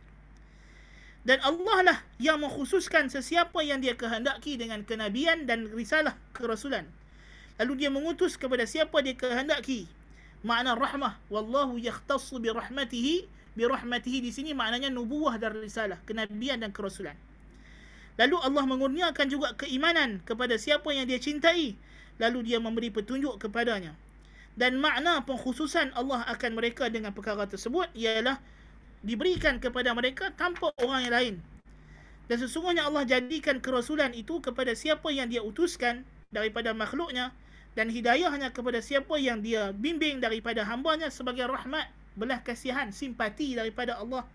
dan Allah lah yang mengkhususkan sesiapa yang dia kehendaki dengan kenabian dan risalah kerasulan. Lalu dia mengutus kepada siapa dia kehendaki. Makna rahmah. Wallahu yakhtassu birahmatihi. Birahmatihi di sini maknanya nubuah dan risalah. Kenabian dan kerasulan. Lalu Allah mengurniakan juga keimanan kepada siapa yang dia cintai. Lalu dia memberi petunjuk kepadanya. Dan makna pengkhususan Allah akan mereka dengan perkara tersebut ialah diberikan kepada mereka tanpa orang yang lain. Dan sesungguhnya Allah jadikan kerasulan itu kepada siapa yang dia utuskan daripada makhluknya dan hidayah hanya kepada siapa yang dia bimbing daripada hambanya sebagai rahmat, belah kasihan, simpati daripada Allah.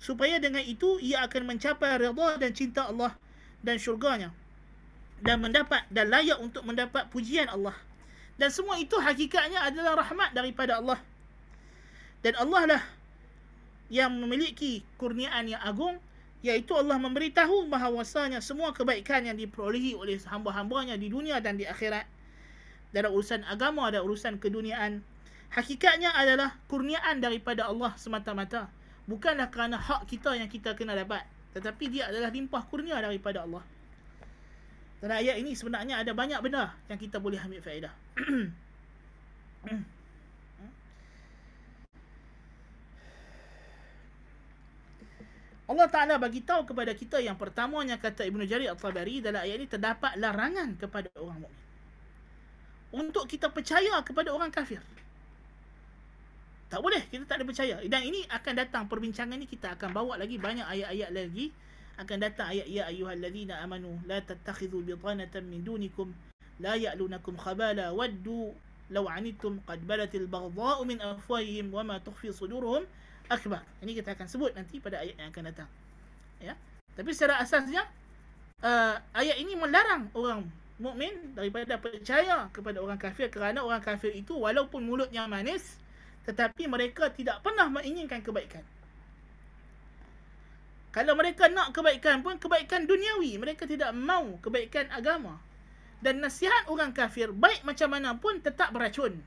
Supaya dengan itu ia akan mencapai redha dan cinta Allah dan syurganya dan mendapat dan layak untuk mendapat pujian Allah. Dan semua itu hakikatnya adalah rahmat daripada Allah. Dan Allah lah yang memiliki kurniaan yang agung iaitu Allah memberitahu bahawasanya semua kebaikan yang diperolehi oleh hamba-hambanya di dunia dan di akhirat dari urusan agama dan urusan keduniaan hakikatnya adalah kurniaan daripada Allah semata-mata bukanlah kerana hak kita yang kita kena dapat tetapi dia adalah limpah kurnia daripada Allah dan ayat ini sebenarnya ada banyak benda yang kita boleh ambil faedah Allah Ta'ala bagi tahu kepada kita yang pertamanya kata Ibnu Jari al tabari dalam ayat ini terdapat larangan kepada orang mukmin Untuk kita percaya kepada orang kafir. Tak boleh, kita tak boleh percaya. Dan ini akan datang perbincangan ini kita akan bawa lagi banyak ayat-ayat lagi. Akan datang ayat Ya ayuhalladzina amanu la tattakhidhu bitanatan min dunikum la ya'lunakum khabala waddu law anittum qad balatil baghdha'u min afwahihim wama tukhfi suduruhum akbar. Ini kita akan sebut nanti pada ayat yang akan datang. Ya. Tapi secara asasnya uh, ayat ini melarang orang mukmin daripada percaya kepada orang kafir kerana orang kafir itu walaupun mulutnya manis tetapi mereka tidak pernah menginginkan kebaikan. Kalau mereka nak kebaikan pun kebaikan duniawi, mereka tidak mau kebaikan agama. Dan nasihat orang kafir baik macam mana pun tetap beracun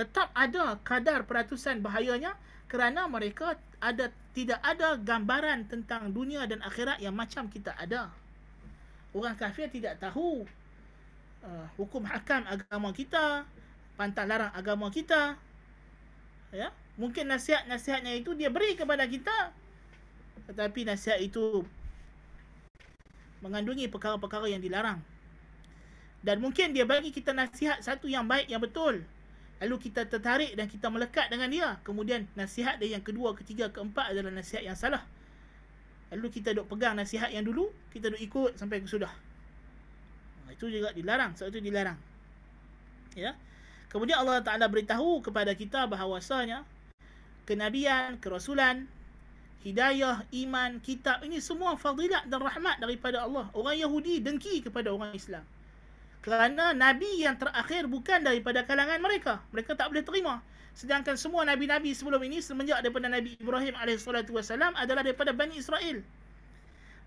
tetap ada kadar peratusan bahayanya kerana mereka ada tidak ada gambaran tentang dunia dan akhirat yang macam kita ada. Orang kafir tidak tahu uh, hukum hakam agama kita, pantang larang agama kita. Ya, mungkin nasihat-nasihatnya itu dia beri kepada kita tetapi nasihat itu mengandungi perkara-perkara yang dilarang. Dan mungkin dia bagi kita nasihat satu yang baik yang betul lalu kita tertarik dan kita melekat dengan dia kemudian nasihat dia yang kedua, ketiga, keempat adalah nasihat yang salah lalu kita duk pegang nasihat yang dulu kita duk ikut sampai ke sudah ha, itu juga dilarang sebab itu dilarang ya kemudian Allah Taala beritahu kepada kita bahawasanya kenabian, kerasulan, hidayah, iman, kitab ini semua fadilat dan rahmat daripada Allah. Orang Yahudi dengki kepada orang Islam kerana nabi yang terakhir bukan daripada kalangan mereka mereka tak boleh terima sedangkan semua nabi-nabi sebelum ini semenjak daripada nabi Ibrahim alaihissalatu adalah daripada Bani Israel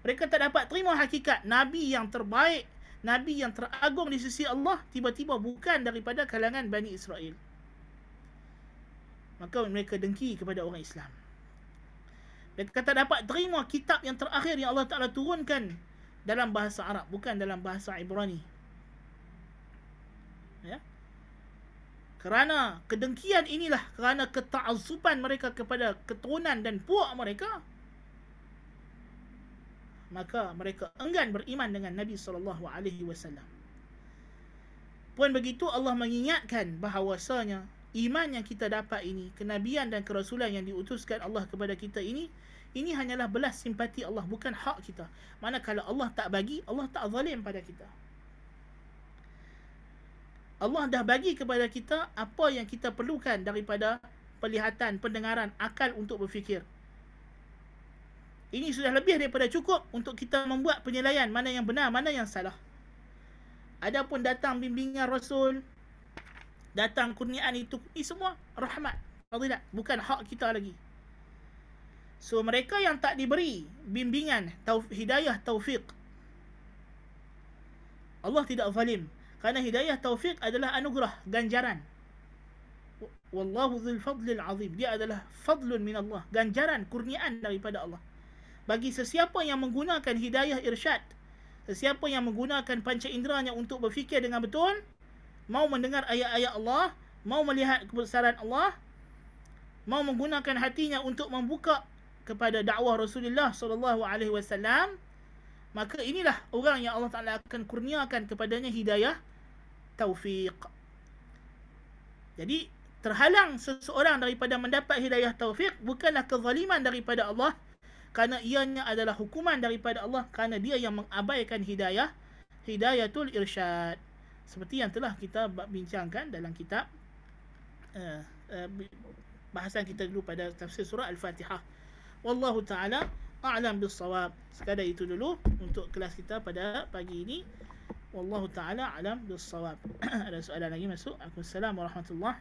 mereka tak dapat terima hakikat nabi yang terbaik nabi yang teragung di sisi Allah tiba-tiba bukan daripada kalangan Bani Israel maka mereka dengki kepada orang Islam mereka tak dapat terima kitab yang terakhir yang Allah Ta'ala turunkan dalam bahasa Arab, bukan dalam bahasa Ibrani. kerana kedengkian inilah kerana ketaazuban mereka kepada keturunan dan puak mereka maka mereka enggan beriman dengan Nabi sallallahu alaihi wasallam pun begitu Allah mengingatkan bahawasanya iman yang kita dapat ini kenabian dan kerasulan yang diutuskan Allah kepada kita ini ini hanyalah belas simpati Allah bukan hak kita mana kalau Allah tak bagi Allah tak zalim pada kita Allah dah bagi kepada kita apa yang kita perlukan daripada perlihatan, pendengaran, akal untuk berfikir. Ini sudah lebih daripada cukup untuk kita membuat penilaian mana yang benar, mana yang salah. Adapun datang bimbingan Rasul, datang kurniaan itu, ini semua rahmat. Fadilat, bukan hak kita lagi. So mereka yang tak diberi bimbingan, taufiq, hidayah, taufiq. Allah tidak zalim. Kerana hidayah taufik adalah anugerah, ganjaran. Wallahu dhul fadlil azim. Dia adalah fadlun min Allah. Ganjaran, kurniaan daripada Allah. Bagi sesiapa yang menggunakan hidayah irsyad, sesiapa yang menggunakan panca inderanya untuk berfikir dengan betul, mau mendengar ayat-ayat Allah, mau melihat kebesaran Allah, mau menggunakan hatinya untuk membuka kepada dakwah Rasulullah sallallahu alaihi wasallam maka inilah orang yang Allah Taala akan kurniakan kepadanya hidayah taufiq. Jadi terhalang seseorang daripada mendapat hidayah taufiq bukanlah kezaliman daripada Allah kerana ianya adalah hukuman daripada Allah kerana dia yang mengabaikan hidayah hidayatul irsyad. Seperti yang telah kita bincangkan dalam kitab uh, bahasan kita dulu pada tafsir surah Al-Fatihah. Wallahu ta'ala a'lam bis-shawab. Sekadar itu dulu untuk kelas kita pada pagi ini. Wallahu ta'ala alam bisawab Ada soalan lagi masuk Assalamualaikum warahmatullahi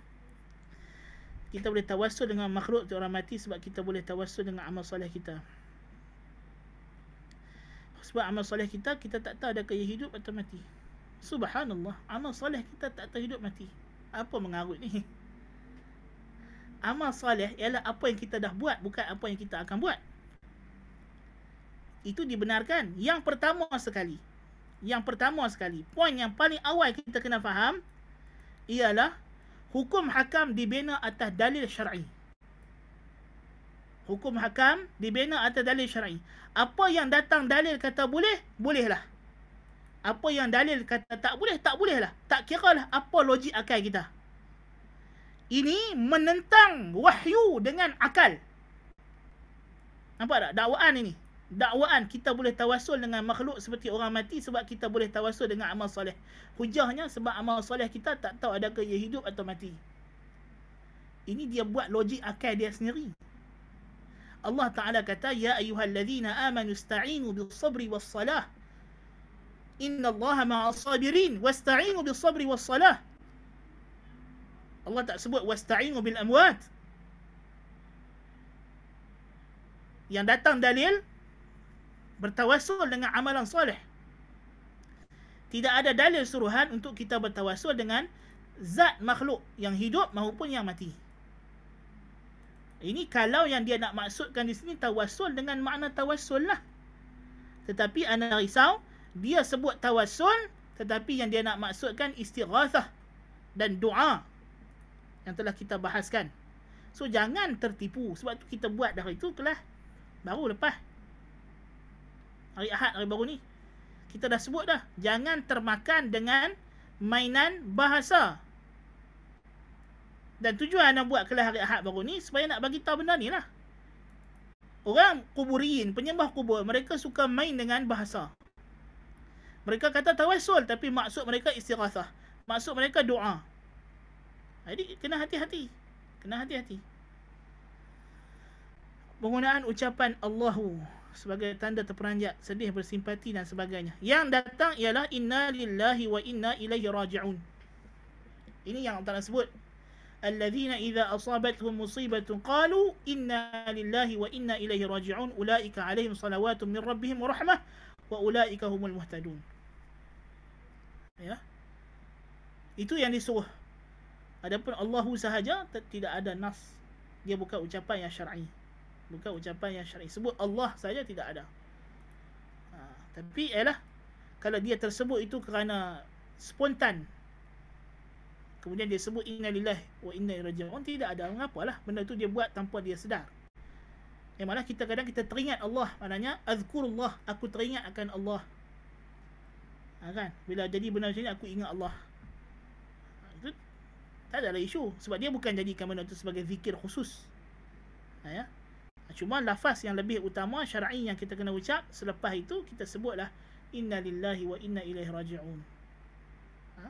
kita boleh tawassul dengan makhluk tu orang mati sebab kita boleh tawassul dengan amal soleh kita. Sebab amal soleh kita, kita tak tahu ada kaya hidup atau mati. Subhanallah, amal soleh kita tak tahu hidup mati. Apa mengarut ni? Amal soleh ialah apa yang kita dah buat, bukan apa yang kita akan buat. Itu dibenarkan. Yang pertama sekali, yang pertama sekali, poin yang paling awal kita kena faham ialah hukum hakam dibina atas dalil syar'i. Hukum hakam dibina atas dalil syar'i. Apa yang datang dalil kata boleh, bolehlah. Apa yang dalil kata tak boleh, tak bolehlah. Tak kira lah apa logik akal kita. Ini menentang wahyu dengan akal. Nampak tak? Dakwaan ini dakwaan kita boleh tawasul dengan makhluk seperti orang mati sebab kita boleh tawasul dengan amal soleh. Hujahnya sebab amal soleh kita tak tahu adakah ia hidup atau mati. Ini dia buat logik akal dia sendiri. Allah Ta'ala kata, Ya ayuhalladzina amanu istainu bil sabri wa salah. Inna Allah ma'al sabirin wa sta'inu bil sabri wa salah. Allah tak sebut wa sta'inu bil amwat. Yang datang dalil, bertawasul dengan amalan soleh. Tidak ada dalil suruhan untuk kita bertawasul dengan zat makhluk yang hidup maupun yang mati. Ini kalau yang dia nak maksudkan di sini tawasul dengan makna tawasul lah. Tetapi anda risau, dia sebut tawasul tetapi yang dia nak maksudkan istighathah dan doa yang telah kita bahaskan. So jangan tertipu sebab tu kita buat dah itu kelah baru lepas hari Ahad hari baru ni. Kita dah sebut dah, jangan termakan dengan mainan bahasa. Dan tujuan nak buat kelas hari Ahad baru ni supaya nak bagi tahu benda ni lah. Orang kuburin, penyembah kubur, mereka suka main dengan bahasa. Mereka kata tawasul tapi maksud mereka istirahat. Maksud mereka doa. Jadi kena hati-hati. Kena hati-hati. Penggunaan ucapan Allahu sebagai tanda terperanjat, sedih bersimpati dan sebagainya. Yang datang ialah inna lillahi wa inna ilaihi raji'un. Ini yang Allah Ta'ala sebut. Alladzina idza asabatuhum musibatun qalu inna lillahi wa inna ilaihi raji'un. Ula'ika alaihim salawatum min rabbihim wa rahmah wa ula'ika humul muhtadun. Ya. Itu yang disuruh. Adapun Allahu sahaja tidak ada nas. Dia bukan ucapan yang syar'i bukan ucapan yang syar'i sebut Allah saja tidak ada ha, tapi ialah kalau dia tersebut itu kerana spontan kemudian dia sebut inna lillah wa inna ilaihi raji'un tidak ada mengapalah benda itu dia buat tanpa dia sedar yang mana kita kadang kita teringat Allah maknanya azkurullah aku teringat akan Allah ha, kan bila jadi benda macam ni aku ingat Allah ha, tak ada lah isu sebab dia bukan jadikan benda tu sebagai zikir khusus ha, ya? Cuma lafaz yang lebih utama syar'i yang kita kena ucap selepas itu kita sebutlah inna lillahi wa inna ilaihi raji'un. Ha?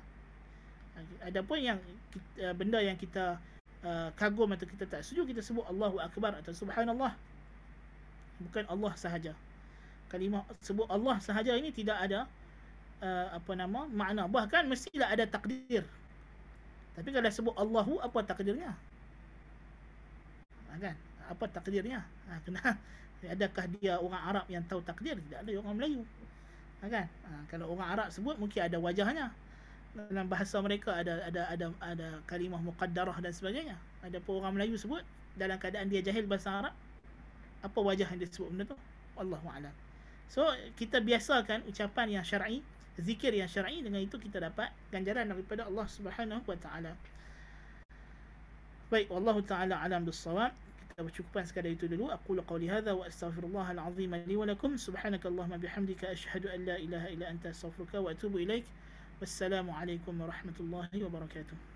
Adapun yang kita, eh, benda yang kita uh, kagum atau kita tak setuju kita sebut Allahu akbar atau subhanallah. Bukan Allah sahaja. Kalimah sebut Allah sahaja ini tidak ada uh, apa nama makna. Bahkan mestilah ada takdir. Tapi kalau sebut Allahu apa takdirnya? Ha, kan? apa takdirnya ha, kena adakah dia orang Arab yang tahu takdir tidak ada orang Melayu ha, kan ha, kalau orang Arab sebut mungkin ada wajahnya dalam bahasa mereka ada ada ada ada kalimah muqaddarah dan sebagainya ada pun orang Melayu sebut dalam keadaan dia jahil bahasa Arab apa wajah yang dia sebut benda tu wallahu alam so kita biasakan ucapan yang syar'i zikir yang syar'i dengan itu kita dapat ganjaran daripada Allah Subhanahu wa taala baik Allah taala alam bisawab بتشوف كان يتولو أقول قولي هذا وأستغفر الله العظيم لي ولكم سبحانك اللهم بحمدك أشهد أن لا إله إلا أنت أستغفرك وأتوب إليك والسلام عليكم ورحمة الله وبركاته